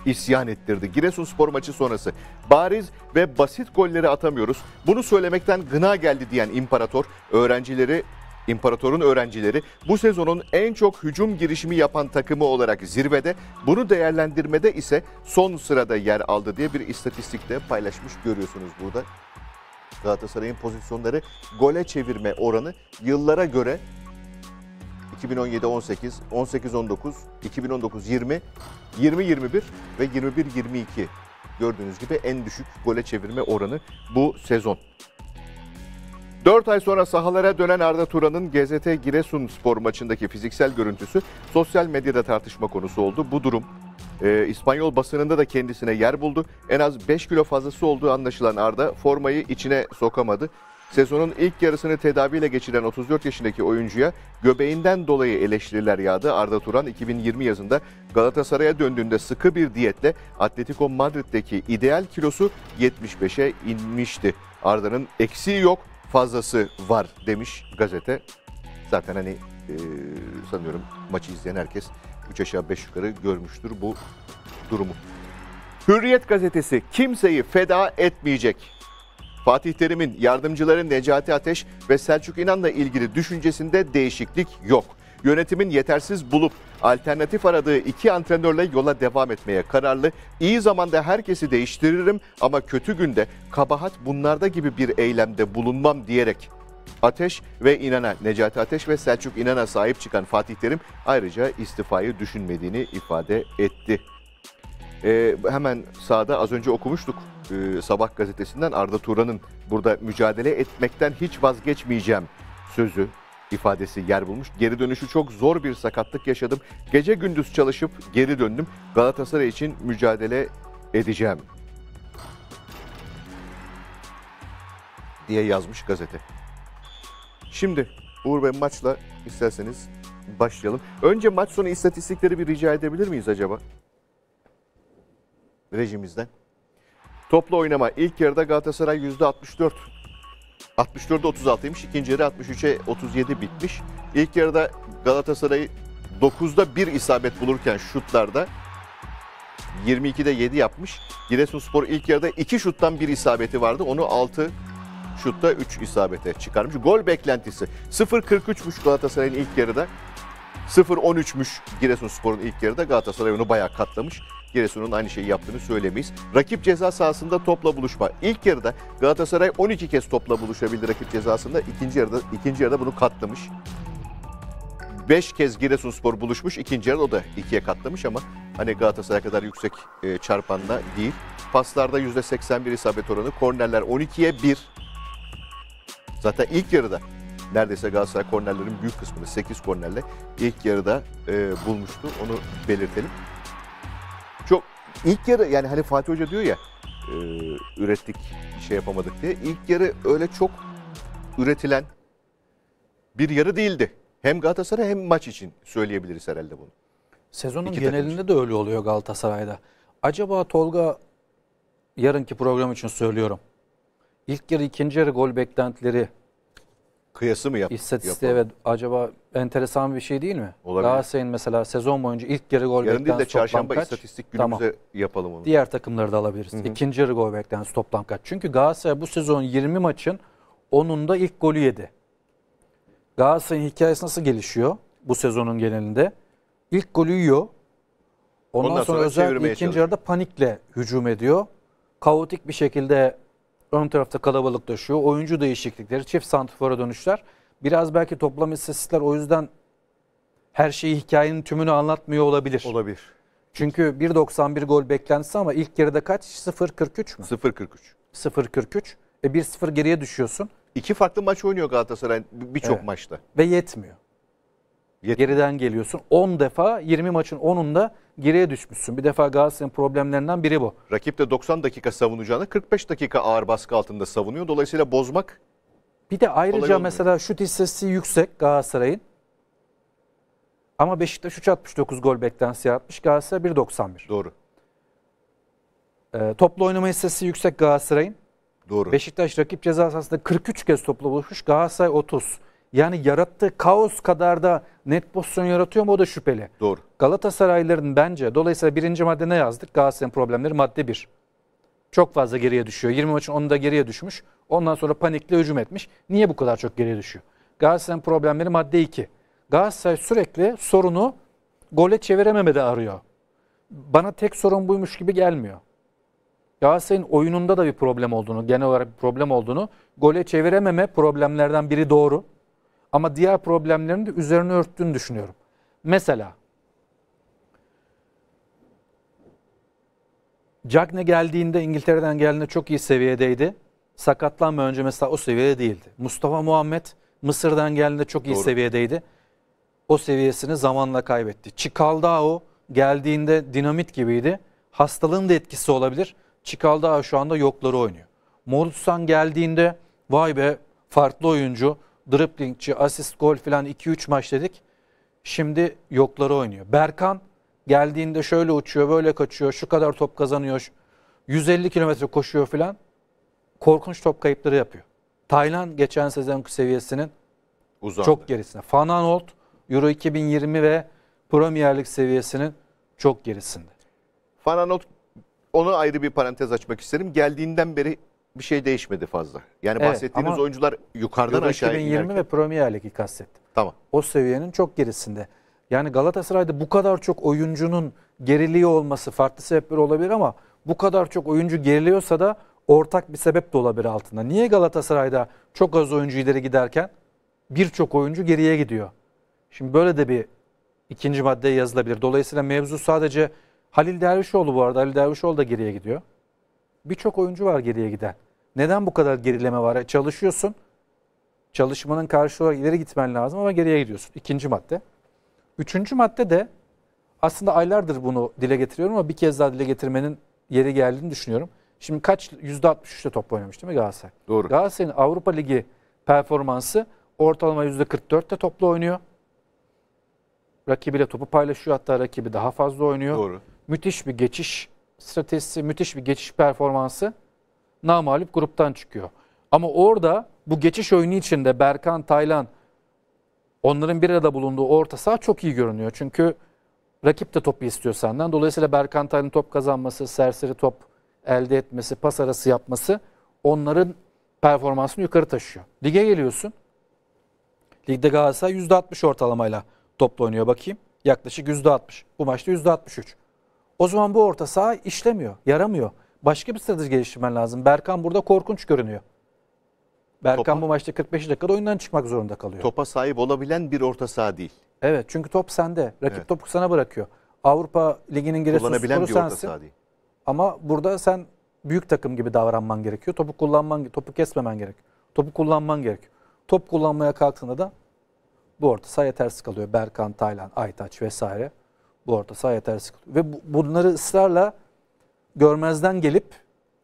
isyan ettirdi. Giresunspor maçı sonrası bariz ve basit golleri atamıyoruz. Bunu söylemekten gına geldi diyen imparator öğrencileri İmparator'un öğrencileri bu sezonun en çok hücum girişimi yapan takımı olarak zirvede, bunu değerlendirmede ise son sırada yer aldı diye bir istatistikte paylaşmış görüyorsunuz burada. Galatasaray'ın pozisyonları gole çevirme oranı yıllara göre 2017-18, 18-19, 2019-20, 20-21 ve 21-22 gördüğünüz gibi en düşük gole çevirme oranı bu sezon. 4 ay sonra sahalara dönen Arda Turan'ın GZT Giresun spor maçındaki fiziksel görüntüsü sosyal medyada tartışma konusu oldu. Bu durum e, İspanyol basınında da kendisine yer buldu. En az 5 kilo fazlası olduğu anlaşılan Arda formayı içine sokamadı. Sezonun ilk yarısını tedaviyle geçiren 34 yaşındaki oyuncuya göbeğinden dolayı eleştiriler yağdı. Arda Turan 2020 yazında Galatasaray'a döndüğünde sıkı bir diyetle Atletico Madrid'deki ideal kilosu 75'e inmişti. Arda'nın eksiği yok fazlası var demiş gazete. Zaten hani e, sanıyorum maçı izleyen herkes 3 aşağı 5 yukarı görmüştür bu durumu. Hürriyet gazetesi kimseyi feda etmeyecek. Fatih Terim'in yardımcıları Necati Ateş ve Selçuk İnan'la ilgili düşüncesinde değişiklik yok. Yönetimin yetersiz bulup alternatif aradığı iki antrenörle yola devam etmeye kararlı. İyi zamanda herkesi değiştiririm ama kötü günde kabahat bunlarda gibi bir eylemde bulunmam diyerek Ateş ve İnan'a, Necati Ateş ve Selçuk İnan'a sahip çıkan Fatih Terim ayrıca istifayı düşünmediğini ifade etti. Ee, hemen sağda az önce okumuştuk e, Sabah gazetesinden Arda Turan'ın burada mücadele etmekten hiç vazgeçmeyeceğim sözü ifadesi yer bulmuş. Geri dönüşü çok zor bir sakatlık yaşadım. Gece gündüz çalışıp geri döndüm. Galatasaray için mücadele edeceğim diye yazmış gazete. Şimdi Uğur Bey maçla isterseniz başlayalım. Önce maç sonu istatistikleri bir rica edebilir miyiz acaba? Rejimizden. Toplu oynama ilk yarıda Galatasaray %64. 64'e 36'ymış. İkinci yarı 63'e 37 bitmiş. İlk yarıda Galatasaray 9'da 1 isabet bulurken şutlarda 22'de 7 yapmış. Giresunspor ilk yarıda 2 şuttan 1 isabeti vardı. Onu 6 şutta 3 isabete çıkarmış. Gol beklentisi 0.43'müş Galatasaray'ın ilk yarıda. 0-13'müş Giresunspor'un ilk yarıda. Galatasaray onu bayağı katlamış. Giresun'un aynı şeyi yaptığını söylemeyiz. Rakip ceza sahasında topla buluşma. İlk yarıda Galatasaray 12 kez topla buluşabildi rakip cezasında. İkinci yarıda ikinci yarıda bunu katlamış. 5 kez Giresunspor buluşmuş. İkinci yarıda o da 2'ye katlamış ama hani Galatasaray kadar yüksek e, çarpanla değil. Paslarda %81 isabet oranı. Kornerler 12'ye 1. Zaten ilk yarıda neredeyse Galatasaray kornerlerin büyük kısmını 8 kornerle ilk yarıda e, bulmuştu. Onu belirtelim. İlk yarı yani hani Fatih Hoca diyor ya e, ürettik şey yapamadık diye. İlk yarı öyle çok üretilen bir yarı değildi. Hem Galatasaray hem maç için söyleyebiliriz herhalde bunu. Sezonun İki genelinde takım. de öyle oluyor Galatasaray'da. Acaba Tolga yarınki program için söylüyorum. İlk yarı ikinci yarı gol beklentileri kıyası mı yap İstatistiğe yapalım? evet acaba enteresan bir şey değil mi? Olabilir. Galatasaray'ın mesela sezon boyunca ilk geri gol Yarın bekten de çarşamba istatistik günümüze tamam. yapalım onu. Diğer takımları da alabiliriz. Hı hı. İkinci yarı gol bekten toplam kaç? Çünkü Galatasaray bu sezon 20 maçın 10'unda ilk golü yedi. Galatasaray'ın hikayesi nasıl gelişiyor bu sezonun genelinde? İlk golü yiyor. Ondan, Ondan sonra, sonra özel ikinci yarıda panikle hücum ediyor. Kaotik bir şekilde Ön tarafta kalabalıklaşıyor. Oyuncu değişiklikleri, çift santifora dönüşler. Biraz belki toplam istatistikler o yüzden her şeyi hikayenin tümünü anlatmıyor olabilir. Olabilir. Çünkü 1.91 gol beklentisi ama ilk yarıda kaç? 0.43 mü? 0.43. 0.43. E 1-0 geriye düşüyorsun. İki farklı maç oynuyor Galatasaray birçok evet. maçta. Ve yetmiyor geriden geliyorsun. 10 defa 20 maçın 10'unda geriye düşmüşsün. Bir defa Galatasaray'ın problemlerinden biri bu. Rakip de 90 dakika savunacağını 45 dakika ağır baskı altında savunuyor. Dolayısıyla bozmak Bir de ayrıca olmuyor. mesela şut hissesi yüksek Galatasaray'ın. Ama Beşiktaş 3.69 gol beklentisi yapmış. Galatasaray 1.91. doğru. Ee, toplu oynama hissesi yüksek Galatasaray'ın. Doğru. Beşiktaş rakip ceza sahasında 43 kez topla buluşmuş. Galatasaray 30. Yani yarattığı kaos kadar da net pozisyon yaratıyor mu o da şüpheli. Doğru. Galatasaraylıların bence dolayısıyla birinci madde ne yazdık? Galatasaray'ın problemleri madde bir. Çok fazla geriye düşüyor. 20 maçın 10'unda geriye düşmüş. Ondan sonra panikle hücum etmiş. Niye bu kadar çok geriye düşüyor? Galatasaray'ın problemleri madde 2. Galatasaray sürekli sorunu gole çevirememe de arıyor. Bana tek sorun buymuş gibi gelmiyor. Galatasaray'ın oyununda da bir problem olduğunu, genel olarak bir problem olduğunu, gole çevirememe problemlerden biri doğru. Ama diğer problemlerini de üzerine örttüğünü düşünüyorum. Mesela Cagne geldiğinde İngiltere'den geldiğinde çok iyi seviyedeydi. Sakatlanma önce mesela o seviyede değildi. Mustafa Muhammed Mısır'dan geldiğinde çok iyi Doğru. seviyedeydi. O seviyesini zamanla kaybetti. Çikaldao geldiğinde dinamit gibiydi. Hastalığın da etkisi olabilir. Çikaldao şu anda yokları oynuyor. Morutsan geldiğinde vay be farklı oyuncu driplingçi, asist, gol falan 2-3 maç dedik. Şimdi yokları oynuyor. Berkan geldiğinde şöyle uçuyor, böyle kaçıyor, şu kadar top kazanıyor, 150 kilometre koşuyor falan. Korkunç top kayıpları yapıyor. Taylan geçen sezonki seviyesinin Uzandı. çok gerisine. Fananolt Euro 2020 ve Premier Lig seviyesinin çok gerisinde. Fananolt onu ayrı bir parantez açmak isterim. Geldiğinden beri bir şey değişmedi fazla. Yani evet, bahsettiğimiz oyuncular yukarıdan aşağıya 2020 inerken. ve Premier Ligi kastettim. Tamam. O seviyenin çok gerisinde. Yani Galatasaray'da bu kadar çok oyuncunun geriliği olması farklı sebepler olabilir ama bu kadar çok oyuncu geriliyorsa da ortak bir sebep de olabilir altında. Niye Galatasaray'da çok az oyuncu ileri giderken birçok oyuncu geriye gidiyor? Şimdi böyle de bir ikinci maddeye yazılabilir. Dolayısıyla mevzu sadece Halil Dervişoğlu bu arada. Halil Dervişoğlu da geriye gidiyor. Birçok oyuncu var geriye giden. Neden bu kadar gerileme var? E, çalışıyorsun. Çalışmanın karşılığı ileri gitmen lazım ama geriye gidiyorsun. İkinci madde. Üçüncü madde de aslında aylardır bunu dile getiriyorum ama bir kez daha dile getirmenin yeri geldiğini düşünüyorum. Şimdi kaç yüzde %63'te top oynamış değil mi Galatasaray? Doğru. Galatasaray'ın Avrupa Ligi performansı ortalama yüzde %44'te topla oynuyor. Rakibiyle topu paylaşıyor hatta rakibi daha fazla oynuyor. Doğru. Müthiş bir geçiş stratejisi, müthiş bir geçiş performansı namalip gruptan çıkıyor. Ama orada bu geçiş oyunu içinde Berkan, Taylan onların bir arada bulunduğu orta saha çok iyi görünüyor. Çünkü rakip de topu istiyor senden. Dolayısıyla Berkan Taylan'ın top kazanması, serseri top elde etmesi, pas arası yapması onların performansını yukarı taşıyor. Lige geliyorsun. Ligde Galatasaray %60 ortalamayla topla oynuyor bakayım. Yaklaşık %60. Bu maçta %63. O zaman bu orta saha işlemiyor, yaramıyor başka bir strateji geliştirmen lazım. Berkan burada korkunç görünüyor. Berkan topa, bu maçta 45 dakikada oyundan çıkmak zorunda kalıyor. Topa sahip olabilen bir orta saha değil. Evet çünkü top sende. Rakip evet. topu sana bırakıyor. Avrupa Ligi'nin Giresunsporu sensin. Ama burada sen büyük takım gibi davranman gerekiyor. Topu kullanman, topu kesmemen gerek. Topu kullanman gerek. Top kullanmaya kalktığında da bu orta saha yetersiz kalıyor. Berkan, Taylan, Aytaç vesaire bu orta saha yetersiz kalıyor. Ve bu, bunları ısrarla görmezden gelip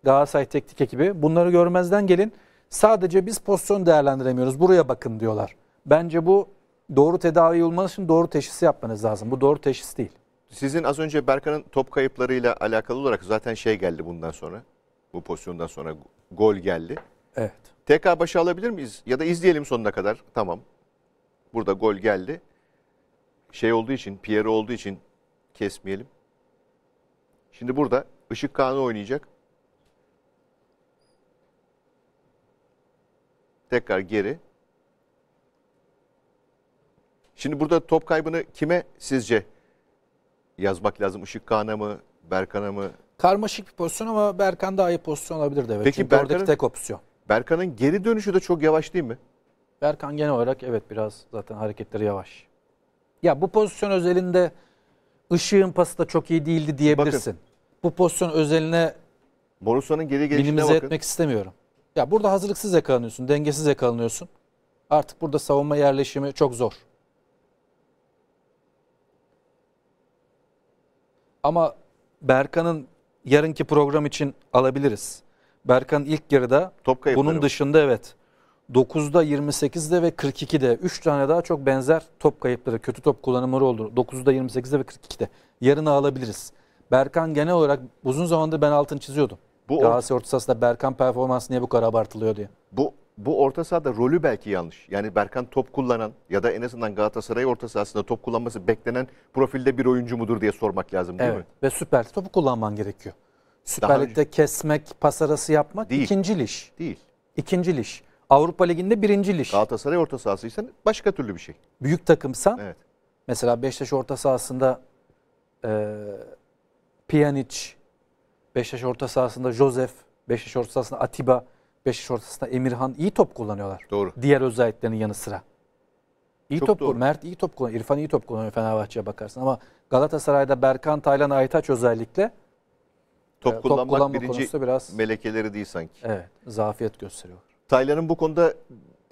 Galatasaray teknik ekibi bunları görmezden gelin. Sadece biz pozisyon değerlendiremiyoruz. Buraya bakın diyorlar. Bence bu doğru tedavi olmanız için doğru teşhisi yapmanız lazım. Bu doğru teşhis değil. Sizin az önce Berkan'ın top kayıplarıyla alakalı olarak zaten şey geldi bundan sonra. Bu pozisyondan sonra gol geldi. Evet. Tekrar başa alabilir miyiz? Ya da izleyelim sonuna kadar. Tamam. Burada gol geldi. Şey olduğu için, Pierre olduğu için kesmeyelim. Şimdi burada Işık Kağan'ı oynayacak. Tekrar geri. Şimdi burada top kaybını kime sizce yazmak lazım? Işık Kağan'a mı, Berkan'a mı? Karmaşık bir pozisyon ama Berkan daha iyi pozisyon alabilirdi. Evet. Peki Çünkü oradaki tek opsiyon. Berkan'ın geri dönüşü de çok yavaş değil mi? Berkan genel olarak evet biraz zaten hareketleri yavaş. Ya bu pozisyon özelinde ışığın pası da çok iyi değildi diyebilirsin. Bakın, bu pozisyon özeline Borussa'nın geri gelişine bakın. etmek istemiyorum. Ya burada hazırlıksız yakalanıyorsun, dengesiz yakalanıyorsun. Artık burada savunma yerleşimi çok zor. Ama Berkan'ın yarınki program için alabiliriz. Berkan ilk yarıda Top bunun dışında evet 9'da 28'de ve 42'de 3 tane daha çok benzer top kayıpları, kötü top kullanımları oldu. 9'da 28'de ve 42'de. Yarını alabiliriz. Berkan genel olarak uzun zamandır ben altın çiziyordum. Bu or- Galatasaray orta sahasında Berkan performansı niye bu kadar abartılıyor diye. Bu bu orta sahada rolü belki yanlış. Yani Berkan top kullanan ya da en azından Galatasaray orta sahasında top kullanması beklenen profilde bir oyuncu mudur diye sormak lazım değil evet. mi? Ve süper topu kullanman gerekiyor. Süper Lig'de önce... kesmek, pas arası yapmak değil. ikinci iş. Değil. İkinci iş. Avrupa Ligi'nde birinci iş. Galatasaray orta sahasıysan başka türlü bir şey. Büyük takımsan. Evet. Mesela Beşiktaş orta sahasında e, Pjanic, Beşiktaş orta sahasında Josef, Beşiktaş orta sahasında Atiba, Beşiktaş orta sahasında Emirhan iyi top kullanıyorlar. Doğru. Diğer özelliklerinin yanı sıra. İyi Çok top doğru. Mert iyi top kullanıyor. İrfan iyi top kullanıyor Fenerbahçe'ye bakarsın ama Galatasaray'da Berkan, Taylan, Aytaç özellikle top, e, kullanmak top kullanma birinci biraz melekeleri değil sanki. Evet, zafiyet gösteriyor. Taylan'ın bu konuda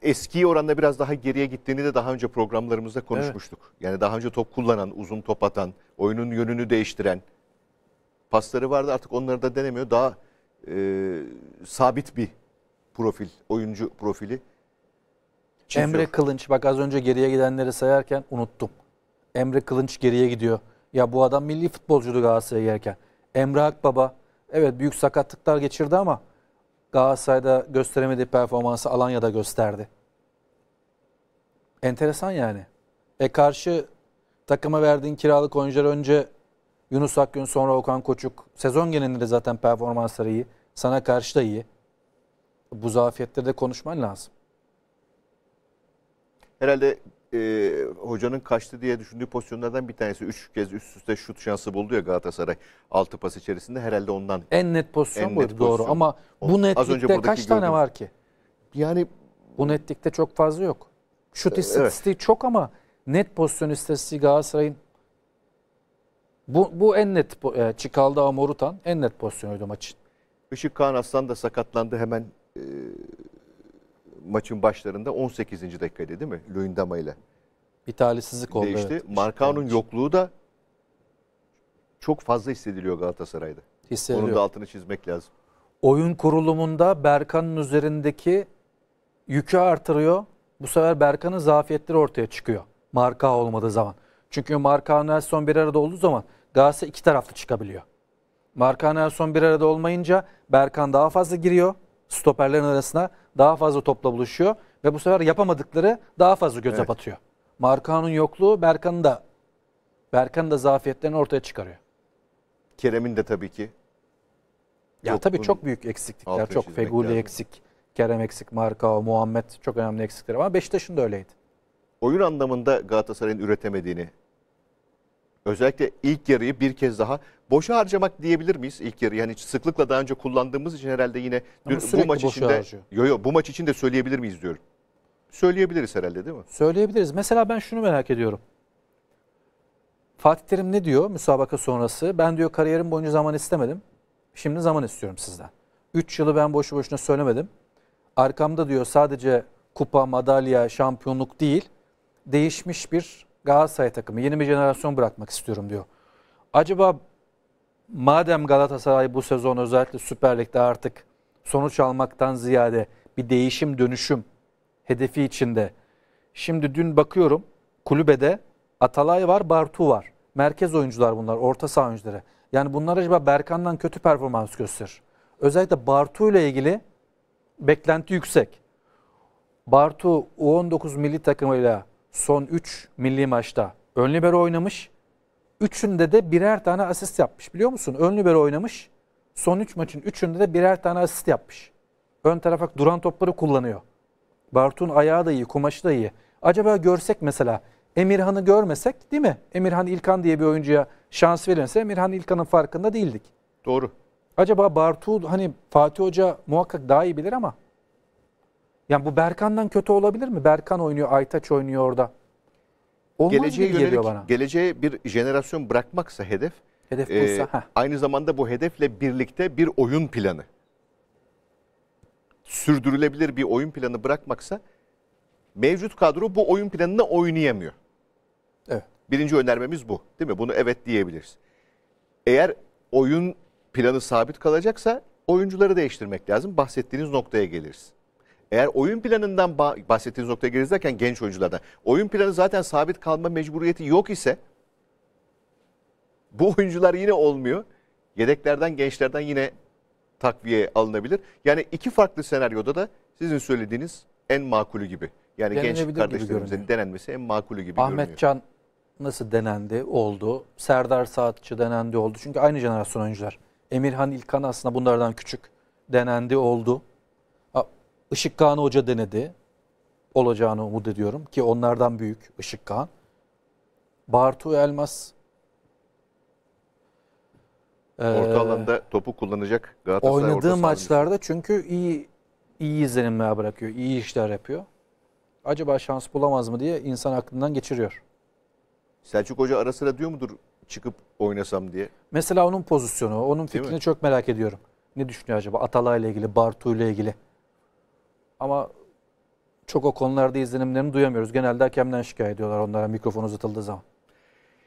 eski oranla biraz daha geriye gittiğini de daha önce programlarımızda konuşmuştuk. Evet. Yani daha önce top kullanan, uzun top atan, oyunun yönünü değiştiren, pasları vardı artık onları da denemiyor. Daha e, sabit bir profil, oyuncu profili. Çiziyor. Emre Kılınç bak az önce geriye gidenleri sayarken unuttum. Emre Kılınç geriye gidiyor. Ya bu adam milli futbolcuydu Galatasaray'a gelirken. Emre Akbaba evet büyük sakatlıklar geçirdi ama Galatasaray'da gösteremediği performansı Alanya'da gösterdi. Enteresan yani. E karşı takıma verdiğin kiralık oyuncular önce Yunus Akgün sonra Okan Koçuk. Sezon genelinde zaten performansları iyi. Sana karşı da iyi. Bu zafiyetleri de konuşman lazım. Herhalde e, hocanın kaçtı diye düşündüğü pozisyonlardan bir tanesi. Üç kez üst üste şut şansı buldu ya Galatasaray. Altı pas içerisinde herhalde ondan. En net pozisyon en buydu net pozisyon. doğru ama bu netlikte kaç gördüm. tane var ki? Yani bu netlikte çok fazla yok. Şut istatistiği evet. çok ama net pozisyon istatistiği Galatasaray'ın bu, bu en net e, Çikal'da Amorutan en net pozisyonuydu maçın. Işık Kaan Aslan da sakatlandı hemen e, maçın başlarında 18. dakikada değil mi? Luyendama ile. Bir oldu. Değişti. Evet. Markao'nun yokluğu da çok fazla hissediliyor Galatasaray'da. Hissediliyor. Onun da altını çizmek lazım. Oyun kurulumunda Berkan'ın üzerindeki yükü artırıyor. Bu sefer Berkan'ın zafiyetleri ortaya çıkıyor. Marka olmadığı zaman. Çünkü Marka Nelson bir arada olduğu zaman Galatasaray iki taraflı çıkabiliyor. Markan Nelson bir arada olmayınca Berkan daha fazla giriyor stoperlerin arasına daha fazla topla buluşuyor ve bu sefer yapamadıkları daha fazla göze evet. batıyor. Markan'ın yokluğu Berkan'ın da Berkan'ın da zafiyetlerini ortaya çıkarıyor. Kerem'in de tabii ki. Ya tabii çok büyük eksiklikler. Çok Feguli lazım. eksik, Kerem eksik, Marka, Muhammed çok önemli eksikler var. Beşiktaş'ın da öyleydi. Oyun anlamında Galatasaray'ın üretemediğini özellikle ilk yarıyı bir kez daha boşa harcamak diyebilir miyiz ilk yarı? Yani sıklıkla daha önce kullandığımız için herhalde yine dün, bu maç için de yo, yo, bu maç için de söyleyebilir miyiz diyorum. Söyleyebiliriz herhalde değil mi? Söyleyebiliriz. Mesela ben şunu merak ediyorum. Fatih Terim ne diyor müsabaka sonrası? Ben diyor kariyerim boyunca zaman istemedim. Şimdi zaman istiyorum sizden. 3 yılı ben boşu boşuna söylemedim. Arkamda diyor sadece kupa, madalya, şampiyonluk değil, değişmiş bir Galatasaray takımı yeni bir jenerasyon bırakmak istiyorum diyor. Acaba madem Galatasaray bu sezon özellikle Süper Lig'de artık sonuç almaktan ziyade bir değişim dönüşüm hedefi içinde. Şimdi dün bakıyorum kulübede Atalay var, Bartu var. Merkez oyuncular bunlar, orta saha oyuncuları. Yani bunlar acaba Berkan'dan kötü performans gösterir. Özellikle Bartu ile ilgili beklenti yüksek. Bartu U19 milli takımıyla son 3 milli maçta ön libero oynamış. Üçünde de birer tane asist yapmış biliyor musun? Ön libero oynamış. Son 3 maçın üçünde de birer tane asist yapmış. Ön tarafa duran topları kullanıyor. Bartun ayağı da iyi, kumaşı da iyi. Acaba görsek mesela Emirhan'ı görmesek değil mi? Emirhan İlkan diye bir oyuncuya şans verilse Emirhan İlkan'ın farkında değildik. Doğru. Acaba Bartu hani Fatih Hoca muhakkak daha iyi bilir ama yani bu Berkan'dan kötü olabilir mi? Berkan oynuyor, Aytaç oynuyor orada. Olmaz geleceğe gibi yönelik, bana. Geleceğe bir jenerasyon bırakmaksa hedef. Hedef e, buysa. Aynı zamanda bu hedefle birlikte bir oyun planı. Sürdürülebilir bir oyun planı bırakmaksa mevcut kadro bu oyun planını oynayamıyor. Evet. Birinci önermemiz bu değil mi? Bunu evet diyebiliriz. Eğer oyun planı sabit kalacaksa oyuncuları değiştirmek lazım. Bahsettiğiniz noktaya geliriz. Eğer oyun planından bahsettiğiniz noktaya geliriz genç oyunculardan. Oyun planı zaten sabit kalma mecburiyeti yok ise bu oyuncular yine olmuyor. Yedeklerden gençlerden yine takviye alınabilir. Yani iki farklı senaryoda da sizin söylediğiniz en makulü gibi. Yani genç kardeşlerimizin denenmesi en makulü gibi Ahmet görünüyor. Can nasıl denendi oldu. Serdar Saatçı denendi oldu. Çünkü aynı jenerasyon oyuncular. Emirhan İlkan aslında bunlardan küçük denendi oldu. Işık Kağan Hoca denedi. Olacağını umut ediyorum ki onlardan büyük Işık Kağan. Bartu Elmas. Ee, Orta alanda topu kullanacak Galatasaray Oynadığı maçlarda çünkü iyi iyi izlenimler bırakıyor, iyi işler yapıyor. Acaba şans bulamaz mı diye insan aklından geçiriyor. Selçuk Hoca ara sıra diyor mudur çıkıp oynasam diye? Mesela onun pozisyonu, onun fikrini çok merak ediyorum. Ne düşünüyor acaba Atala ile ilgili, Bartu ile ilgili? Ama çok o konularda izlenimlerini duyamıyoruz. Genelde hakemden şikayet ediyorlar onlara mikrofon uzatıldığı zaman.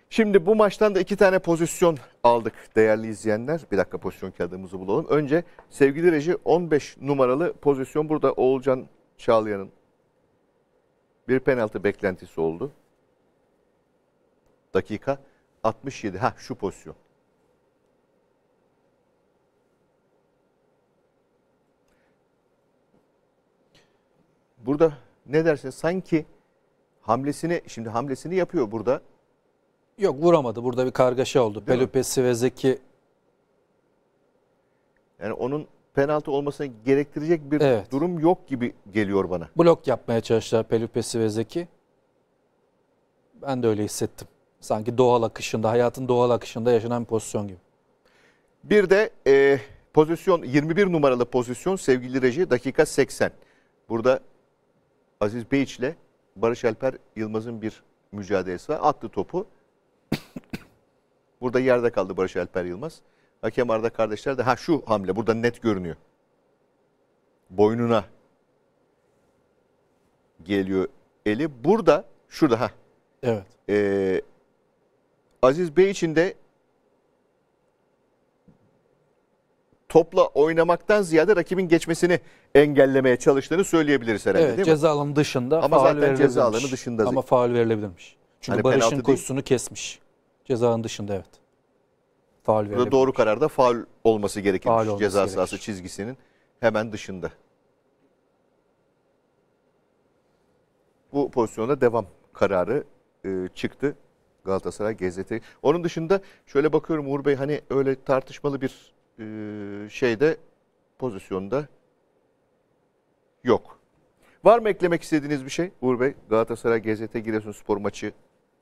Şimdi bu maçtan da iki tane pozisyon aldık değerli izleyenler. Bir dakika pozisyon kağıdımızı bulalım. Önce sevgili reji 15 numaralı pozisyon burada Oğulcan Çağlayan'ın bir penaltı beklentisi oldu. Dakika 67. Ha şu pozisyon. burada ne dersin sanki hamlesini şimdi hamlesini yapıyor burada. Yok vuramadı. Burada bir kargaşa oldu. Pelopessi ve Zeki yani onun penaltı olmasına gerektirecek bir Evet. durum yok gibi geliyor bana. blok yapmaya çalıştılar Pelopessi ve Zeki. Ben de öyle hissettim. Sanki doğal akışında, hayatın doğal akışında yaşanan bir pozisyon gibi. Bir de e, pozisyon 21 numaralı pozisyon sevgili reji dakika 80. Burada Aziz Bey ile Barış Alper Yılmaz'ın bir mücadelesi var. Attı topu. Burada yerde kaldı Barış Alper Yılmaz. Hakem Arda kardeşler de ha şu hamle burada net görünüyor. Boynuna geliyor eli. Burada şurada ha. Evet. Ee, Aziz Bey için de topla oynamaktan ziyade rakibin geçmesini engellemeye çalıştığını söyleyebiliriz herhalde evet, değil mi? ceza alanı dışında Ama faul zaten ceza alanı dışında. Ama faal verilebilirmiş. Çünkü hani Barış'ın koşusunu kesmiş. Ceza alanı dışında evet. Faul Burada doğru kararda faul olması gerekirmiş. Faul olması ceza sahası çizgisinin hemen dışında. Bu pozisyonda devam kararı e, çıktı Galatasaray Gezete. Onun dışında şöyle bakıyorum Uğur Bey hani öyle tartışmalı bir e, şeyde pozisyonda yok. Var mı eklemek istediğiniz bir şey Uğur Bey? Galatasaray GZT Giresun spor maçı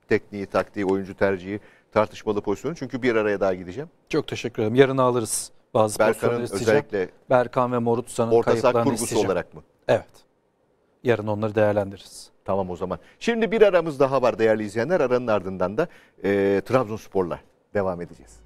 tekniği, taktiği, oyuncu tercihi, tartışmalı pozisyonu. Çünkü bir araya daha gideceğim. Çok teşekkür ederim. Yarın alırız bazı Berkan'ın özellikle Berkan ve Morut Morutsa'nın orta kurgusu isteyeceğim. olarak mı? Evet. Yarın onları değerlendiririz. Tamam o zaman. Şimdi bir aramız daha var değerli izleyenler. Aranın ardından da e, Trabzonspor'la devam edeceğiz.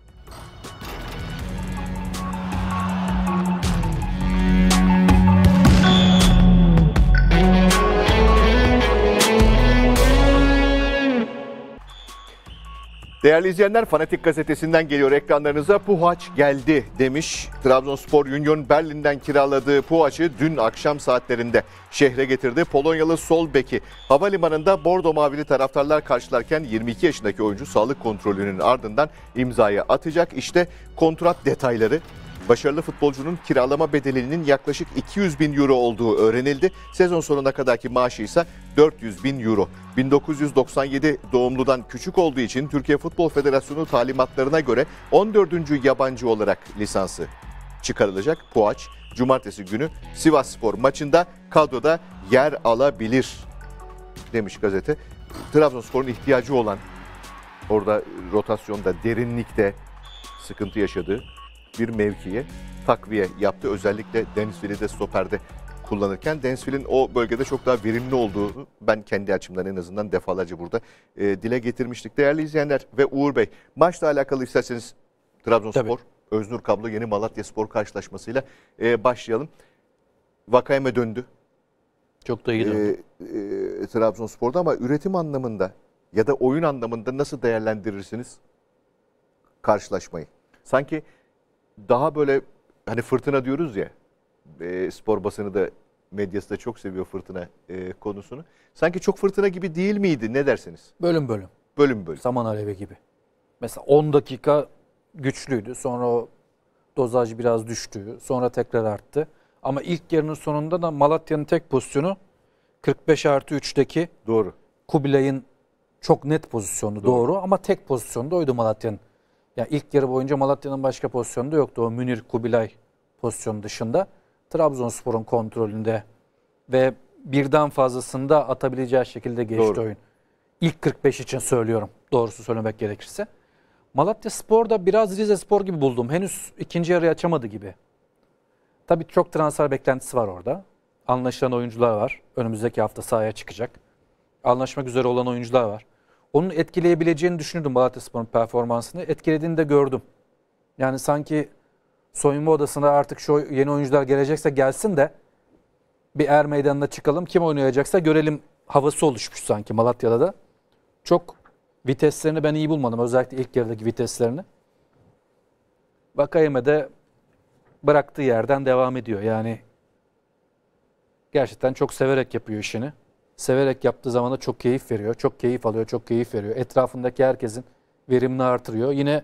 Değerli izleyenler Fanatik Gazetesi'nden geliyor ekranlarınıza Puhaç geldi demiş. Trabzonspor Union Berlin'den kiraladığı Puhaç'ı dün akşam saatlerinde şehre getirdi. Polonyalı sol beki havalimanında bordo mavili taraftarlar karşılarken 22 yaşındaki oyuncu sağlık kontrolünün ardından imzaya atacak. İşte kontrat detayları Başarılı futbolcunun kiralama bedelinin yaklaşık 200 bin euro olduğu öğrenildi. Sezon sonuna kadarki maaşı ise 400 bin euro. 1997 doğumludan küçük olduğu için Türkiye Futbol Federasyonu talimatlarına göre 14. yabancı olarak lisansı çıkarılacak. Koaç cumartesi günü Sivas Spor maçında kadroda yer alabilir demiş gazete. Trabzonspor'un ihtiyacı olan orada rotasyonda derinlikte sıkıntı yaşadığı bir mevkiye takviye yaptı. Özellikle Dennisville'i de stoperde kullanırken Dennisville'in o bölgede çok daha verimli olduğunu ben kendi açımdan en azından defalarca burada e, dile getirmiştik. Değerli izleyenler ve Uğur Bey maçla alakalı isterseniz Trabzonspor, Tabii. Öznur Kablo yeni Malatya Spor karşılaşmasıyla e, başlayalım. Vakayme döndü. Çok da iyi e, döndü. E, e, Trabzonspor'da ama üretim anlamında ya da oyun anlamında nasıl değerlendirirsiniz karşılaşmayı? Sanki daha böyle hani fırtına diyoruz ya e, spor basını da medyası da çok seviyor fırtına e, konusunu. Sanki çok fırtına gibi değil miydi? Ne dersiniz? Bölüm bölüm. Bölüm bölüm. Saman alevi gibi. Mesela 10 dakika güçlüydü. Sonra o dozaj biraz düştü. Sonra tekrar arttı. Ama ilk yarının sonunda da Malatya'nın tek pozisyonu 45 artı 3'teki Doğru. Kubilay'ın çok net pozisyonu doğru. doğru ama tek pozisyonda oydu Malatya'nın ya ilk yarı boyunca Malatya'nın başka pozisyonda yoktu. O Münir Kubilay pozisyonu dışında. Trabzonspor'un kontrolünde ve birden fazlasında atabileceği şekilde geçti Doğru. oyun. İlk 45 için söylüyorum. Doğrusu söylemek gerekirse. Malatya Spor'da biraz Rize Spor gibi buldum. Henüz ikinci yarı açamadı gibi. Tabii çok transfer beklentisi var orada. Anlaşılan oyuncular var. Önümüzdeki hafta sahaya çıkacak. Anlaşmak üzere olan oyuncular var onun etkileyebileceğini düşünürdüm Galatasaray'ın performansını. Etkilediğini de gördüm. Yani sanki soyunma odasına artık şu yeni oyuncular gelecekse gelsin de bir er meydanına çıkalım. Kim oynayacaksa görelim havası oluşmuş sanki Malatya'da da. Çok viteslerini ben iyi bulmadım. Özellikle ilk yarıdaki viteslerini. Vakayeme de bıraktığı yerden devam ediyor. Yani gerçekten çok severek yapıyor işini severek yaptığı zaman da çok keyif veriyor. Çok keyif alıyor, çok keyif veriyor. Etrafındaki herkesin verimini artırıyor. Yine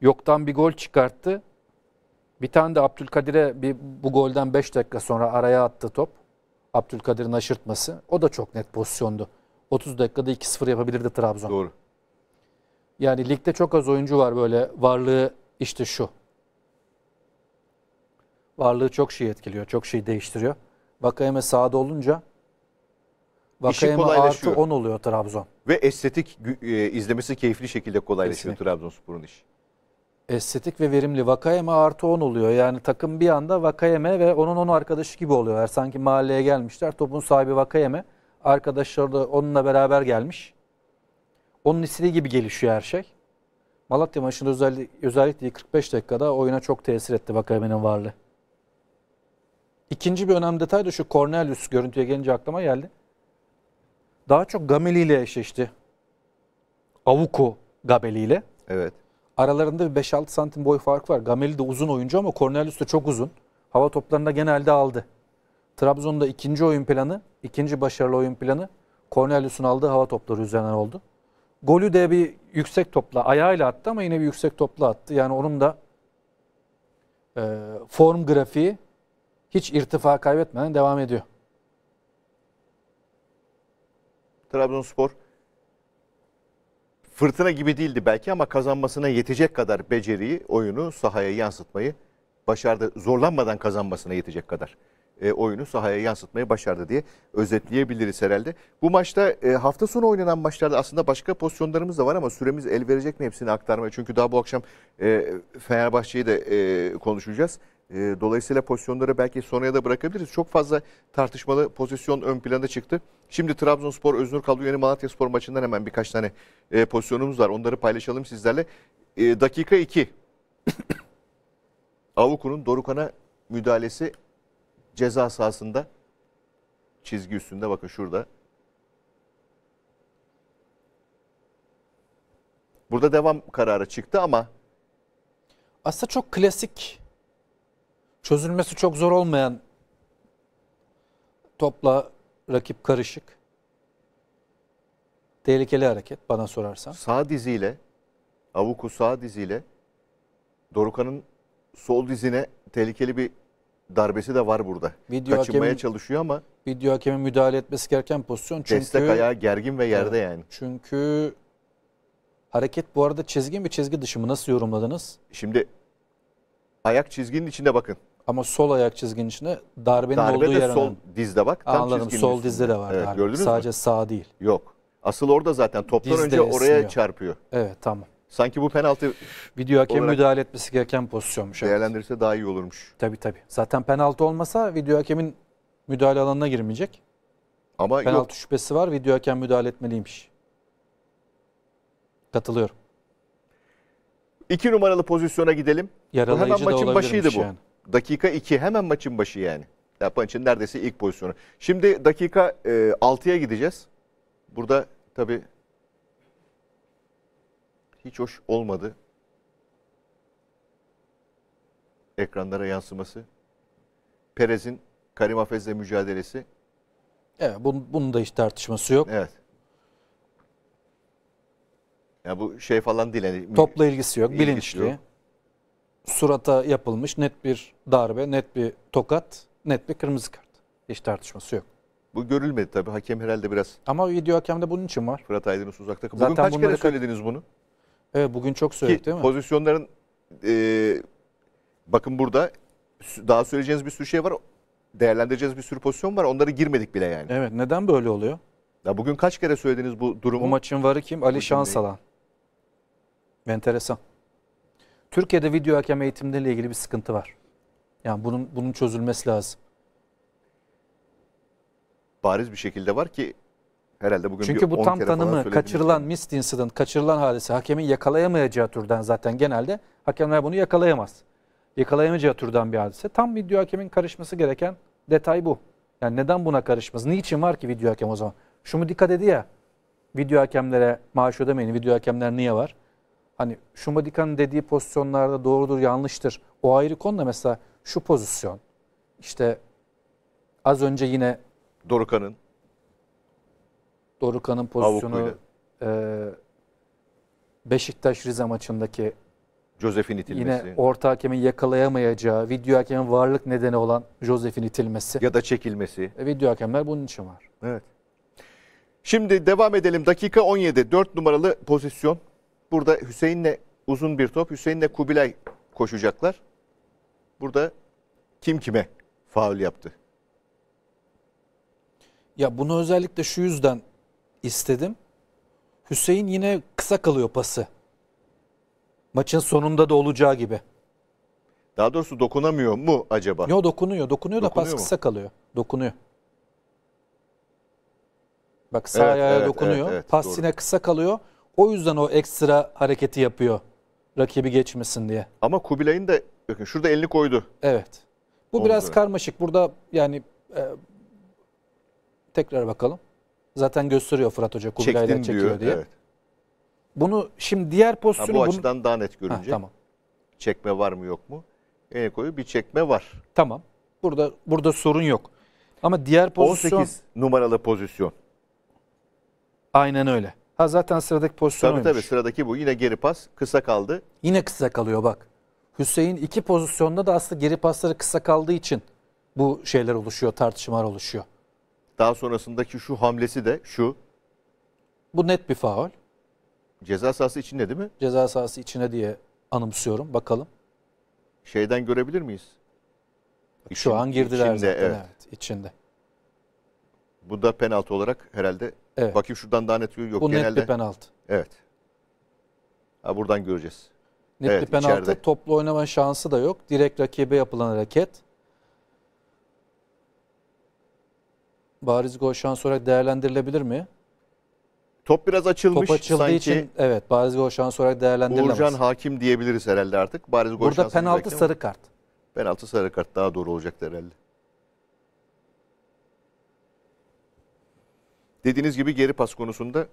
yoktan bir gol çıkarttı. Bir tane de Abdülkadir'e bir, bu golden 5 dakika sonra araya attı top. Abdülkadir'in aşırtması. O da çok net pozisyondu. 30 dakikada 2-0 yapabilirdi Trabzon. Doğru. Yani ligde çok az oyuncu var böyle varlığı işte şu. Varlığı çok şey etkiliyor, çok şey değiştiriyor. Vakayeme sağda olunca Vakayeme artı 10 oluyor Trabzon. Ve estetik e, izlemesi keyifli şekilde kolaylaşıyor Kesinlikle. Trabzonspor'un işi. Estetik ve verimli. Vakayeme artı 10 oluyor. Yani takım bir anda Vakayeme ve onun 10 arkadaşı gibi oluyorlar. Sanki mahalleye gelmişler. Topun sahibi Vakayeme. Arkadaşları da onunla beraber gelmiş. Onun istediği gibi gelişiyor her şey. Malatya maçında özellikle, özellikle 45 dakikada oyuna çok tesir etti Vakayeme'nin varlığı. İkinci bir önemli detay da şu Cornelius görüntüye gelince aklıma geldi daha çok Gameli ile eşleşti. Avuko Gameli ile. Evet. Aralarında bir 5-6 santim boy fark var. Gameli de uzun oyuncu ama Cornelius da çok uzun. Hava toplarında genelde aldı. Trabzon'da ikinci oyun planı, ikinci başarılı oyun planı Cornelius'un aldığı hava topları üzerinden oldu. Golü de bir yüksek topla, ayağıyla attı ama yine bir yüksek topla attı. Yani onun da e, form grafiği hiç irtifa kaybetmeden devam ediyor. Trabzonspor fırtına gibi değildi belki ama kazanmasına yetecek kadar beceriyi, oyunu sahaya yansıtmayı başardı. Zorlanmadan kazanmasına yetecek kadar e, oyunu sahaya yansıtmayı başardı diye özetleyebiliriz herhalde. Bu maçta e, hafta sonu oynanan maçlarda aslında başka pozisyonlarımız da var ama süremiz el verecek mi hepsini aktarmaya? Çünkü daha bu akşam e, Fenerbahçe'yi de e, konuşacağız. E, dolayısıyla pozisyonları belki sonraya da bırakabiliriz. Çok fazla tartışmalı pozisyon ön planda çıktı. Şimdi Trabzonspor, Öznur Kaldı yeni Malatya Spor maçından hemen birkaç tane e, pozisyonumuz var. Onları paylaşalım sizlerle. E, dakika 2. *coughs* Avuku'nun Dorukan'a müdahalesi ceza sahasında çizgi üstünde bakın şurada. Burada devam kararı çıktı ama aslında çok klasik çözülmesi çok zor olmayan topla rakip karışık. Tehlikeli hareket bana sorarsan. Sağ diziyle Avuku sağ diziyle Dorukan'ın sol dizine tehlikeli bir darbesi de var burada. Video Kaçınmaya hakemin, çalışıyor ama video hakemin müdahale etmesi gereken pozisyon çünkü destek ayağı gergin ve yerde evet, yani. Çünkü hareket bu arada çizgin bir çizgi dışı mı nasıl yorumladınız? Şimdi ayak çizginin içinde bakın. Ama sol ayak çizginin içine darbenin Darbe olduğu de sol dizde bak. Tam Anladım sol üstünde. dizde de var evet, darbe. Sadece mü? sağ değil. Yok. Asıl orada zaten toptan dizde önce oraya çarpıyor. Evet tamam. Sanki bu penaltı video hakem müdahale etmesi gereken pozisyonmuş. Evet. Değerlendirirse daha iyi olurmuş. Tabii tabii. Zaten penaltı olmasa video hakemin müdahale alanına girmeyecek. Ama penaltı yok. şüphesi var. Video hakem müdahale etmeliymiş. Katılıyorum. İki numaralı pozisyona gidelim. Yaralayıcı bu hemen maçın da başıydı bu. Yani dakika 2 hemen maçın başı yani. Yapan için neredeyse ilk pozisyonu. Şimdi dakika e, gideceğiz. Burada tabi hiç hoş olmadı. Ekranlara yansıması. Perez'in Karim Hafez'le mücadelesi. Evet, bunun, bunun da hiç tartışması yok. Evet. Ya bu şey falan değil. Yani, Topla ilgisi yok, ilgisi bilinçli. Yok surata yapılmış net bir darbe, net bir tokat, net bir kırmızı kart. Hiç tartışması yok. Bu görülmedi tabii. Hakem herhalde biraz... Ama video hakemde bunun için var. Fırat Aydınus uzakta. Bugün Zaten kaç kere söylediniz bunu? Evet bugün çok söyledik Ki, değil mi? Pozisyonların... E, bakın burada daha söyleyeceğiniz bir sürü şey var. Değerlendireceğiniz bir sürü pozisyon var. Onları girmedik bile yani. Evet neden böyle oluyor? Ya bugün kaç kere söylediniz bu durumu? Bu maçın varı kim? Ali Şansalan. Enteresan. Türkiye'de video hakem eğitimleriyle ilgili bir sıkıntı var. Yani bunun bunun çözülmesi lazım. Bariz bir şekilde var ki herhalde bugün Çünkü bu tam tanımı kaçırılan missed incident, kaçırılan hadise hakemin yakalayamayacağı türden zaten genelde hakemler bunu yakalayamaz. Yakalayamayacağı türden bir hadise. Tam video hakemin karışması gereken detay bu. Yani neden buna karışmaz? Niçin var ki video hakem o zaman? Şunu dikkat edi ya video hakemlere maaş ödemeyin, video hakemler niye var? Hani Şumadika'nın dediği pozisyonlarda doğrudur yanlıştır. O ayrı konuda mesela şu pozisyon. işte az önce yine Dorukan'ın Dorukan'ın pozisyonu e, Beşiktaş Rize maçındaki Josef'in itilmesi. Yine orta hakemin yakalayamayacağı, video hakemin varlık nedeni olan Josef'in itilmesi. Ya da çekilmesi. E, video hakemler bunun için var. Evet. Şimdi devam edelim. Dakika 17. 4 numaralı pozisyon. Burada Hüseyin'le uzun bir top. Hüseyin'le Kubilay koşacaklar. Burada kim kime faul yaptı? Ya bunu özellikle şu yüzden istedim. Hüseyin yine kısa kalıyor pası. Maçın sonunda da olacağı gibi. Daha doğrusu dokunamıyor mu acaba? Yok dokunuyor. Dokunuyor, dokunuyor da pas mu? kısa kalıyor. Dokunuyor. Bak sağ evet, ayağa evet, dokunuyor. Evet, evet, pas doğru. yine kısa kalıyor. O yüzden o ekstra hareketi yapıyor. Rakibi geçmesin diye. Ama Kubilay'ın da bakın şurada elini koydu. Evet. Bu Oldu. biraz karmaşık. Burada yani e, tekrar bakalım. Zaten gösteriyor Fırat Hoca Kubilay'la Çektin çekiyor diyor, diye. Evet. Bunu şimdi diğer Ha, pozisyonu bu bunu- açıdan daha net Ha, görünce tamam. çekme var mı yok mu? Elini koyu bir çekme var. Tamam. Burada burada sorun yok. Ama diğer pozisyon 18 numaralı pozisyon. aynen öyle. Ha zaten sıradaki pozisyon Tabii tabii sıradaki bu. Yine geri pas. Kısa kaldı. Yine kısa kalıyor bak. Hüseyin iki pozisyonda da aslında geri pasları kısa kaldığı için bu şeyler oluşuyor, tartışmalar oluşuyor. Daha sonrasındaki şu hamlesi de şu. Bu net bir faul. Ceza sahası içinde değil mi? Ceza sahası içine diye anımsıyorum. Bakalım. Şeyden görebilir miyiz? Şu an girdiler içinde, zaten. evet. evet. içinde. Bu da penaltı olarak herhalde Evet. Bakayım şuradan daha net yok. Bu Genelde, net bir penaltı. Evet. Ha, buradan göreceğiz. Net evet, bir penaltı. Içeride. Toplu oynama şansı da yok. Direkt rakibe yapılan hareket. Bariz gol şansı olarak değerlendirilebilir mi? Top biraz açılmış. Top açıldığı sanki için evet bariz gol şansı olarak değerlendirilemez. Uğurcan hakim diyebiliriz herhalde artık. Bariz gol Burada penaltı sarı kart. Penaltı sarı kart daha doğru olacak herhalde. dediğiniz gibi geri pas konusunda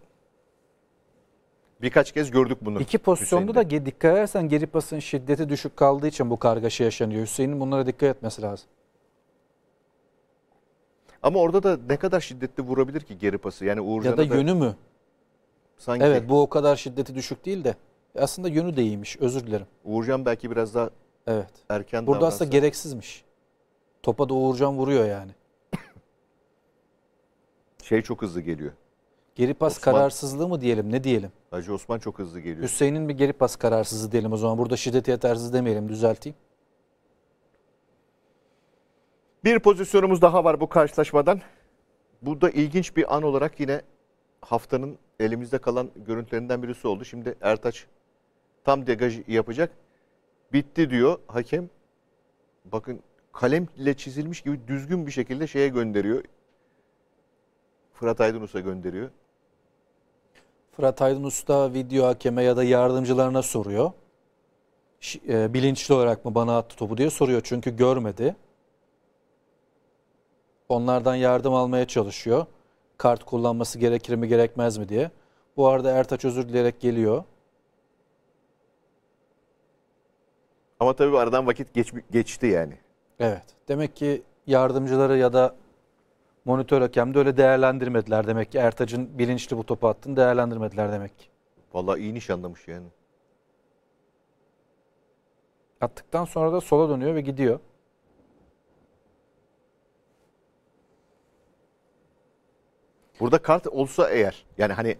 birkaç kez gördük bunu. İki pozisyonda da dikkat edersen geri pasın şiddeti düşük kaldığı için bu kargaşa yaşanıyor. Hüseyin'in bunlara dikkat etmesi lazım. Ama orada da ne kadar şiddetli vurabilir ki geri pası? Yani Uğurcan'a Ya da, da yönü mü? Sanki Evet bu o kadar şiddeti düşük değil de aslında yönü de iyiymiş. Özür dilerim. Uğurcan belki biraz daha Evet. erken Burada davransa. aslında gereksizmiş. Topa da Uğurcan vuruyor yani şey çok hızlı geliyor. Geri pas Osman, kararsızlığı mı diyelim ne diyelim? Hacı Osman çok hızlı geliyor. Hüseyin'in bir geri pas kararsızlığı diyelim o zaman. Burada şiddeti yetersiz demeyelim düzelteyim. Bir pozisyonumuz daha var bu karşılaşmadan. Bu da ilginç bir an olarak yine haftanın elimizde kalan görüntülerinden birisi oldu. Şimdi Ertaç tam degaj yapacak. Bitti diyor hakem. Bakın kalemle çizilmiş gibi düzgün bir şekilde şeye gönderiyor. Fırat Aydınus'a gönderiyor? Fırat Aydınus da video hakeme ya da yardımcılarına soruyor. E, bilinçli olarak mı bana attı topu diye soruyor çünkü görmedi. Onlardan yardım almaya çalışıyor. Kart kullanması gerekir mi gerekmez mi diye. Bu arada Ertaç özür dileyerek geliyor. Ama tabii aradan vakit geç, geçti yani. Evet. Demek ki yardımcıları ya da monitör hakem de öyle değerlendirmediler demek ki. Ertaç'ın bilinçli bu topu attığını değerlendirmediler demek ki. Vallahi iyi nişanlamış yani. Attıktan sonra da sola dönüyor ve gidiyor. Burada kart olsa eğer yani hani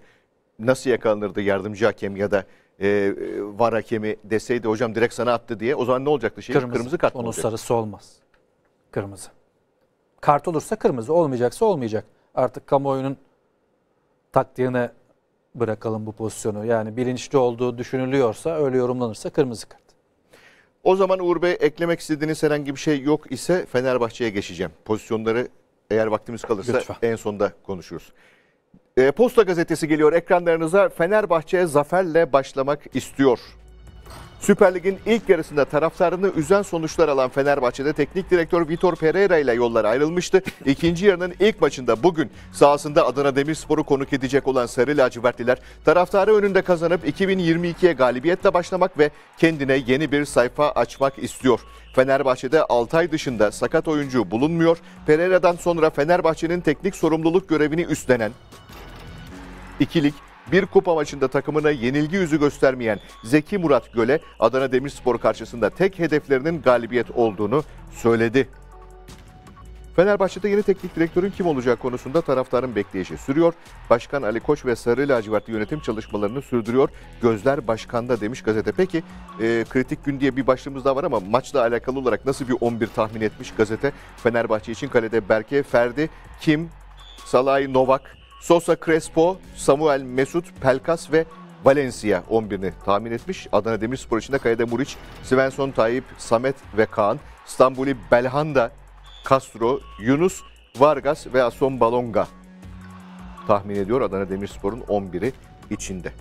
nasıl yakalanırdı yardımcı hakem ya da e, e var hakemi deseydi hocam direkt sana attı diye o zaman ne olacaktı? Şey, kırmızı, kırmızı kart Onun olacaktı. sarısı olmaz. Kırmızı. Kart olursa kırmızı, olmayacaksa olmayacak. Artık kamuoyunun taktiğine bırakalım bu pozisyonu. Yani bilinçli olduğu düşünülüyorsa, öyle yorumlanırsa kırmızı kart. O zaman Uğur Bey eklemek istediğiniz herhangi bir şey yok ise Fenerbahçe'ye geçeceğim. Pozisyonları eğer vaktimiz kalırsa Lütfen. en sonda konuşuruz. E, Posta gazetesi geliyor ekranlarınıza. Fenerbahçe zaferle başlamak istiyor Süper Lig'in ilk yarısında taraftarını üzen sonuçlar alan Fenerbahçe'de teknik direktör Vitor Pereira ile yollar ayrılmıştı. İkinci yarının ilk maçında bugün sahasında Adana Demirspor'u konuk edecek olan Sarı Lacivertliler taraftarı önünde kazanıp 2022'ye galibiyetle başlamak ve kendine yeni bir sayfa açmak istiyor. Fenerbahçe'de ay dışında sakat oyuncu bulunmuyor. Pereira'dan sonra Fenerbahçe'nin teknik sorumluluk görevini üstlenen ikilik bir kupa maçında takımına yenilgi yüzü göstermeyen Zeki Murat Göle Adana Demirspor karşısında tek hedeflerinin galibiyet olduğunu söyledi. Fenerbahçe'de yeni teknik direktörün kim olacağı konusunda taraftarın bekleyişi sürüyor. Başkan Ali Koç ve Sarı Lacivertli yönetim çalışmalarını sürdürüyor. Gözler başkanda demiş gazete. Peki e, kritik gün diye bir başlığımız daha var ama maçla alakalı olarak nasıl bir 11 tahmin etmiş gazete? Fenerbahçe için kalede Berke, Ferdi, Kim, Salay, Novak, Sosa Crespo, Samuel Mesut, Pelkas ve Valencia 11'ini tahmin etmiş. Adana Demirspor için de Kayada Muriç, Svensson Tayyip, Samet ve Kaan, İstanbul'i Belhanda, Castro, Yunus, Vargas ve Ason Balonga tahmin ediyor Adana Demirspor'un 11'i içinde.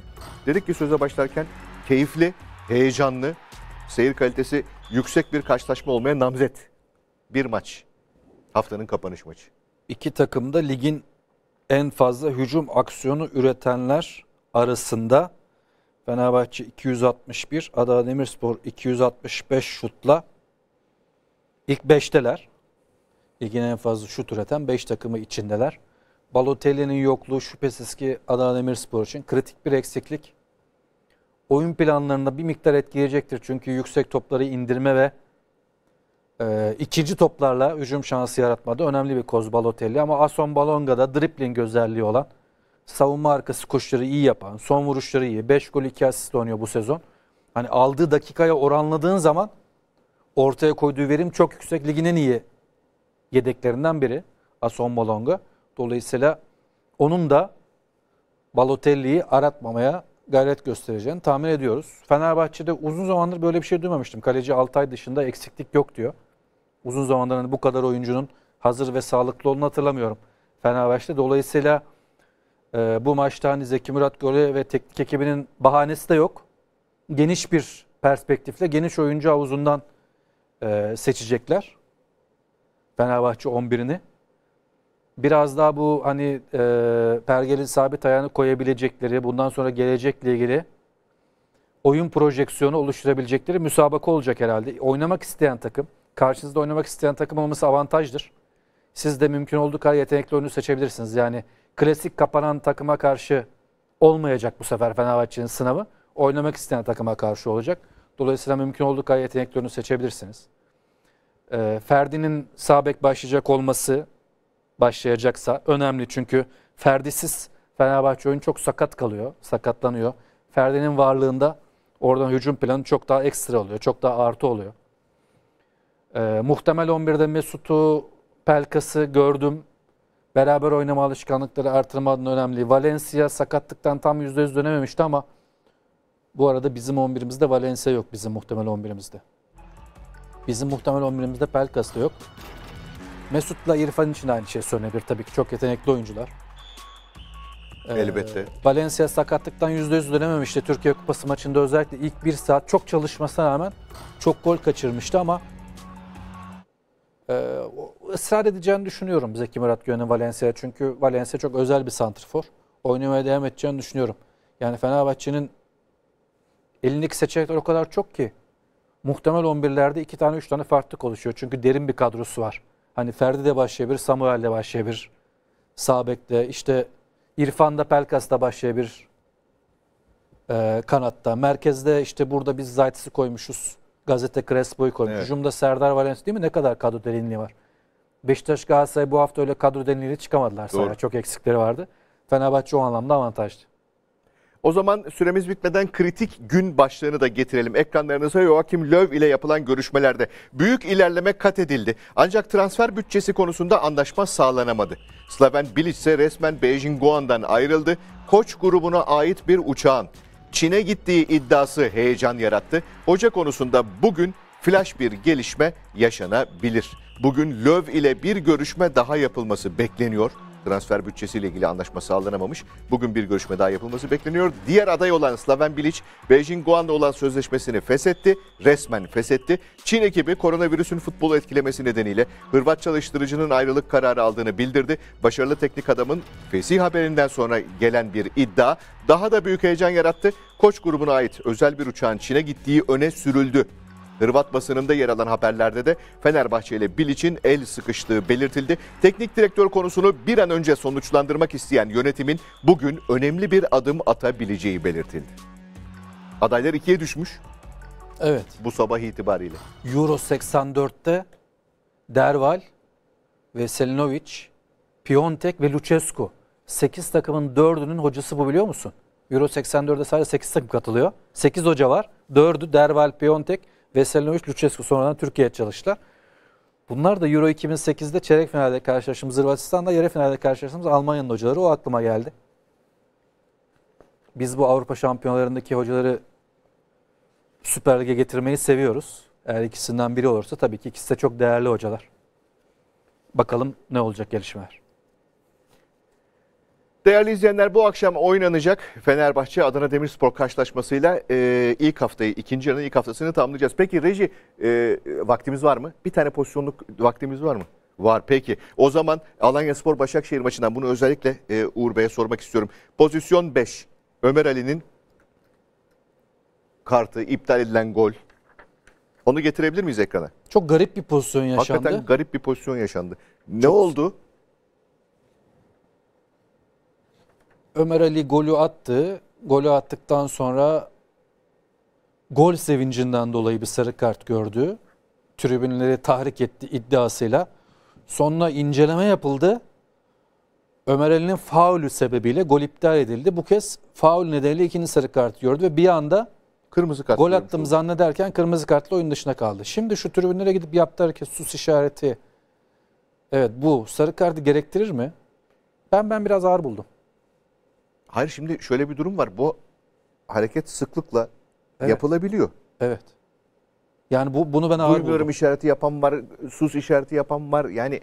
Dedik ki söze başlarken keyifli, heyecanlı, seyir kalitesi yüksek bir karşılaşma olmaya namzet. Bir maç. Haftanın kapanış maçı. İki takım da ligin en fazla hücum aksiyonu üretenler arasında Fenerbahçe 261, Adana Demirspor 265 şutla ilk 5'teler. Ligin en fazla şut üreten 5 takımı içindeler. Balotelli'nin yokluğu şüphesiz ki Adana Demirspor için kritik bir eksiklik. Oyun planlarında bir miktar etkileyecektir. Çünkü yüksek topları indirme ve e, ikinci toplarla hücum şansı yaratmadı önemli bir koz Balotelli. Ama Ason Balonga'da dribling özelliği olan, savunma arkası koşuları iyi yapan, son vuruşları iyi. 5 gol 2 asist oynuyor bu sezon. Hani aldığı dakikaya oranladığın zaman ortaya koyduğu verim çok yüksek. Ligin en iyi yedeklerinden biri Ason Balonga. Dolayısıyla onun da Balotelli'yi aratmamaya gayret göstereceğini tahmin ediyoruz. Fenerbahçe'de uzun zamandır böyle bir şey duymamıştım. Kaleci Altay dışında eksiklik yok diyor. Uzun zamandır hani bu kadar oyuncunun hazır ve sağlıklı olduğunu hatırlamıyorum Fenerbahçe'de. Dolayısıyla e, bu maçta hani Zeki Murat Göre ve teknik ekibinin bahanesi de yok. Geniş bir perspektifle geniş oyuncu havuzundan e, seçecekler. Fenerbahçe 11'ini. Biraz daha bu hani e, pergeli sabit ayağını koyabilecekleri, bundan sonra gelecekle ilgili oyun projeksiyonu oluşturabilecekleri müsabaka olacak herhalde. Oynamak isteyen takım, karşınızda oynamak isteyen takım olması avantajdır. Siz de mümkün olduğu kadar yetenekli oyunu seçebilirsiniz. Yani klasik kapanan takıma karşı olmayacak bu sefer Fenerbahçe'nin sınavı. Oynamak isteyen takıma karşı olacak. Dolayısıyla mümkün olduğu kadar yetenekli oyunu seçebilirsiniz. E, Ferdi'nin sabek başlayacak olması başlayacaksa önemli. Çünkü Ferdi'siz Fenerbahçe oyun çok sakat kalıyor, sakatlanıyor. Ferdi'nin varlığında oradan hücum planı çok daha ekstra oluyor, çok daha artı oluyor. E, muhtemel 11'de Mesut'u, Pelkas'ı gördüm. Beraber oynama alışkanlıkları artırma önemli. Valencia sakatlıktan tam %100 dönememişti ama bu arada bizim 11'imizde Valencia yok bizim muhtemel 11'imizde. Bizim muhtemel 11'imizde Pelkas da yok. Mesut'la İrfan için aynı şey söylenebilir tabii ki. Çok yetenekli oyuncular. Ee, Elbette. Ee, Valencia sakatlıktan %100 dönememişti. Türkiye Kupası maçında özellikle ilk bir saat çok çalışmasına rağmen çok gol kaçırmıştı ama ee, ısrar edeceğini düşünüyorum Zeki Murat Göğen'in Valencia. Çünkü Valencia çok özel bir santrfor. Oynamaya devam edeceğini düşünüyorum. Yani Fenerbahçe'nin elindeki seçenekler o kadar çok ki muhtemel 11'lerde iki tane üç tane farklı oluşuyor. Çünkü derin bir kadrosu var. Hani Ferdi de başlayabilir, Samuel de başlayabilir. Sabek de işte İrfan da Pelkas da başlayabilir. Ee, kanatta. Merkezde işte burada biz Zaytis'i koymuşuz. Gazete Crespo'yu koymuş. Evet. Hücumda Serdar Valencia değil mi? Ne kadar kadro derinliği var. Beşiktaş Galatasaray bu hafta öyle kadro derinliğiyle çıkamadılar sahaya. Çok eksikleri vardı. Fenerbahçe o anlamda avantajlı. O zaman süremiz bitmeden kritik gün başlığını da getirelim. Ekranlarınıza Joachim Löw ile yapılan görüşmelerde büyük ilerleme kat edildi. Ancak transfer bütçesi konusunda anlaşma sağlanamadı. Slaven Bilic ise resmen Beijing Guan'dan ayrıldı. Koç grubuna ait bir uçağın Çin'e gittiği iddiası heyecan yarattı. Hoca konusunda bugün flash bir gelişme yaşanabilir. Bugün Löw ile bir görüşme daha yapılması bekleniyor transfer bütçesiyle ilgili anlaşma sağlanamamış. Bugün bir görüşme daha yapılması bekleniyor. Diğer aday olan Slaven Bilic, Beijing Guan'da olan sözleşmesini feshetti, resmen feshetti. Çin ekibi koronavirüsün futbolu etkilemesi nedeniyle Hırvat çalıştırıcının ayrılık kararı aldığını bildirdi. Başarılı teknik adamın fesih haberinden sonra gelen bir iddia daha da büyük heyecan yarattı. Koç grubuna ait özel bir uçağın Çin'e gittiği öne sürüldü. Hırvat basınında yer alan haberlerde de Fenerbahçe ile Bilic'in el sıkıştığı belirtildi. Teknik direktör konusunu bir an önce sonuçlandırmak isteyen yönetimin bugün önemli bir adım atabileceği belirtildi. Adaylar ikiye düşmüş. Evet. Bu sabah itibariyle. Euro 84'te Derval ve Selinovic, Piontek ve Lucescu. 8 takımın 4'ünün hocası bu biliyor musun? Euro 84'de sadece 8 takım katılıyor. 8 hoca var. 4'ü Derval, Piontek, Veselinovic, Lucescu sonradan Türkiye'ye çalıştılar. Bunlar da Euro 2008'de çeyrek finalde karşılaştığımız Hırvatistan'da yarı finalde karşılaştığımız Almanya'nın hocaları o aklıma geldi. Biz bu Avrupa şampiyonlarındaki hocaları Süper Lig'e getirmeyi seviyoruz. Eğer ikisinden biri olursa tabii ki ikisi de çok değerli hocalar. Bakalım ne olacak gelişmeler. Değerli izleyenler bu akşam oynanacak Fenerbahçe Adana Demirspor karşılaşmasıyla e, ilk haftayı, ikinci yarının ilk haftasını tamamlayacağız. Peki Reji e, vaktimiz var mı? Bir tane pozisyonluk vaktimiz var mı? Var peki. O zaman Alanya Spor Başakşehir maçından bunu özellikle e, Uğur Bey'e sormak istiyorum. Pozisyon 5. Ömer Ali'nin kartı, iptal edilen gol. Onu getirebilir miyiz ekrana? Çok garip bir pozisyon yaşandı. Hakikaten garip bir pozisyon yaşandı. Ne Çok... oldu? Ömer Ali golü attı. Golü attıktan sonra gol sevincinden dolayı bir sarı kart gördü. Tribünleri tahrik etti iddiasıyla. Sonra inceleme yapıldı. Ömer Ali'nin faulü sebebiyle gol iptal edildi. Bu kez faul nedeniyle ikinci sarı kart gördü ve bir anda kırmızı kart gol attım şu. zannederken kırmızı kartla oyun dışına kaldı. Şimdi şu tribünlere gidip yaptı hareket sus işareti. Evet bu sarı kartı gerektirir mi? Ben ben biraz ağır buldum. Hayır şimdi şöyle bir durum var. Bu hareket sıklıkla evet. yapılabiliyor. Evet. Yani bu bunu ben ağır Duymuyorum işareti yapan var, sus işareti yapan var. Yani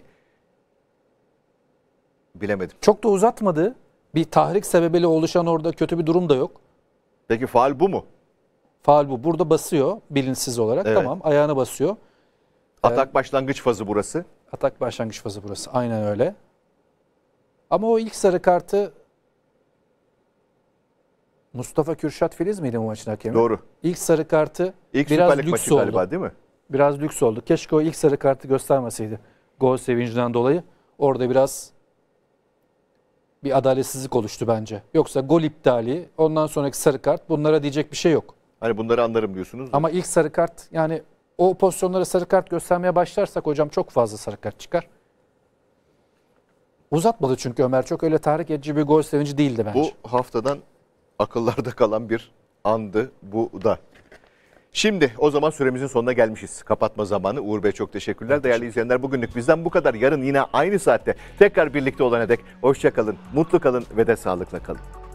bilemedim. Çok da uzatmadı. Bir tahrik sebebiyle oluşan orada kötü bir durum da yok. Peki faal bu mu? Faal bu. Burada basıyor bilinçsiz olarak. Evet. Tamam ayağına basıyor. Atak başlangıç fazı burası. Atak başlangıç fazı burası. Aynen öyle. Ama o ilk sarı kartı Mustafa Kürşat Filiz miydi bu maçın hakemi? Doğru. İlk sarı kartı İlk biraz lüks oldu. galiba değil mi? Biraz lüks oldu. Keşke o ilk sarı kartı göstermeseydi. Gol sevincinden dolayı. Orada biraz bir adaletsizlik oluştu bence. Yoksa gol iptali, ondan sonraki sarı kart bunlara diyecek bir şey yok. Hani bunları anlarım diyorsunuz. Ama ilk sarı kart yani o pozisyonlara sarı kart göstermeye başlarsak hocam çok fazla sarı kart çıkar. Uzatmadı çünkü Ömer çok öyle tahrik edici bir gol sevinci değildi bence. Bu haftadan akıllarda kalan bir andı bu da. Şimdi o zaman süremizin sonuna gelmişiz. Kapatma zamanı. Uğur Bey çok teşekkürler. Değerli izleyenler bugünlük bizden bu kadar. Yarın yine aynı saatte tekrar birlikte olana dek hoşçakalın, mutlu kalın ve de sağlıkla kalın.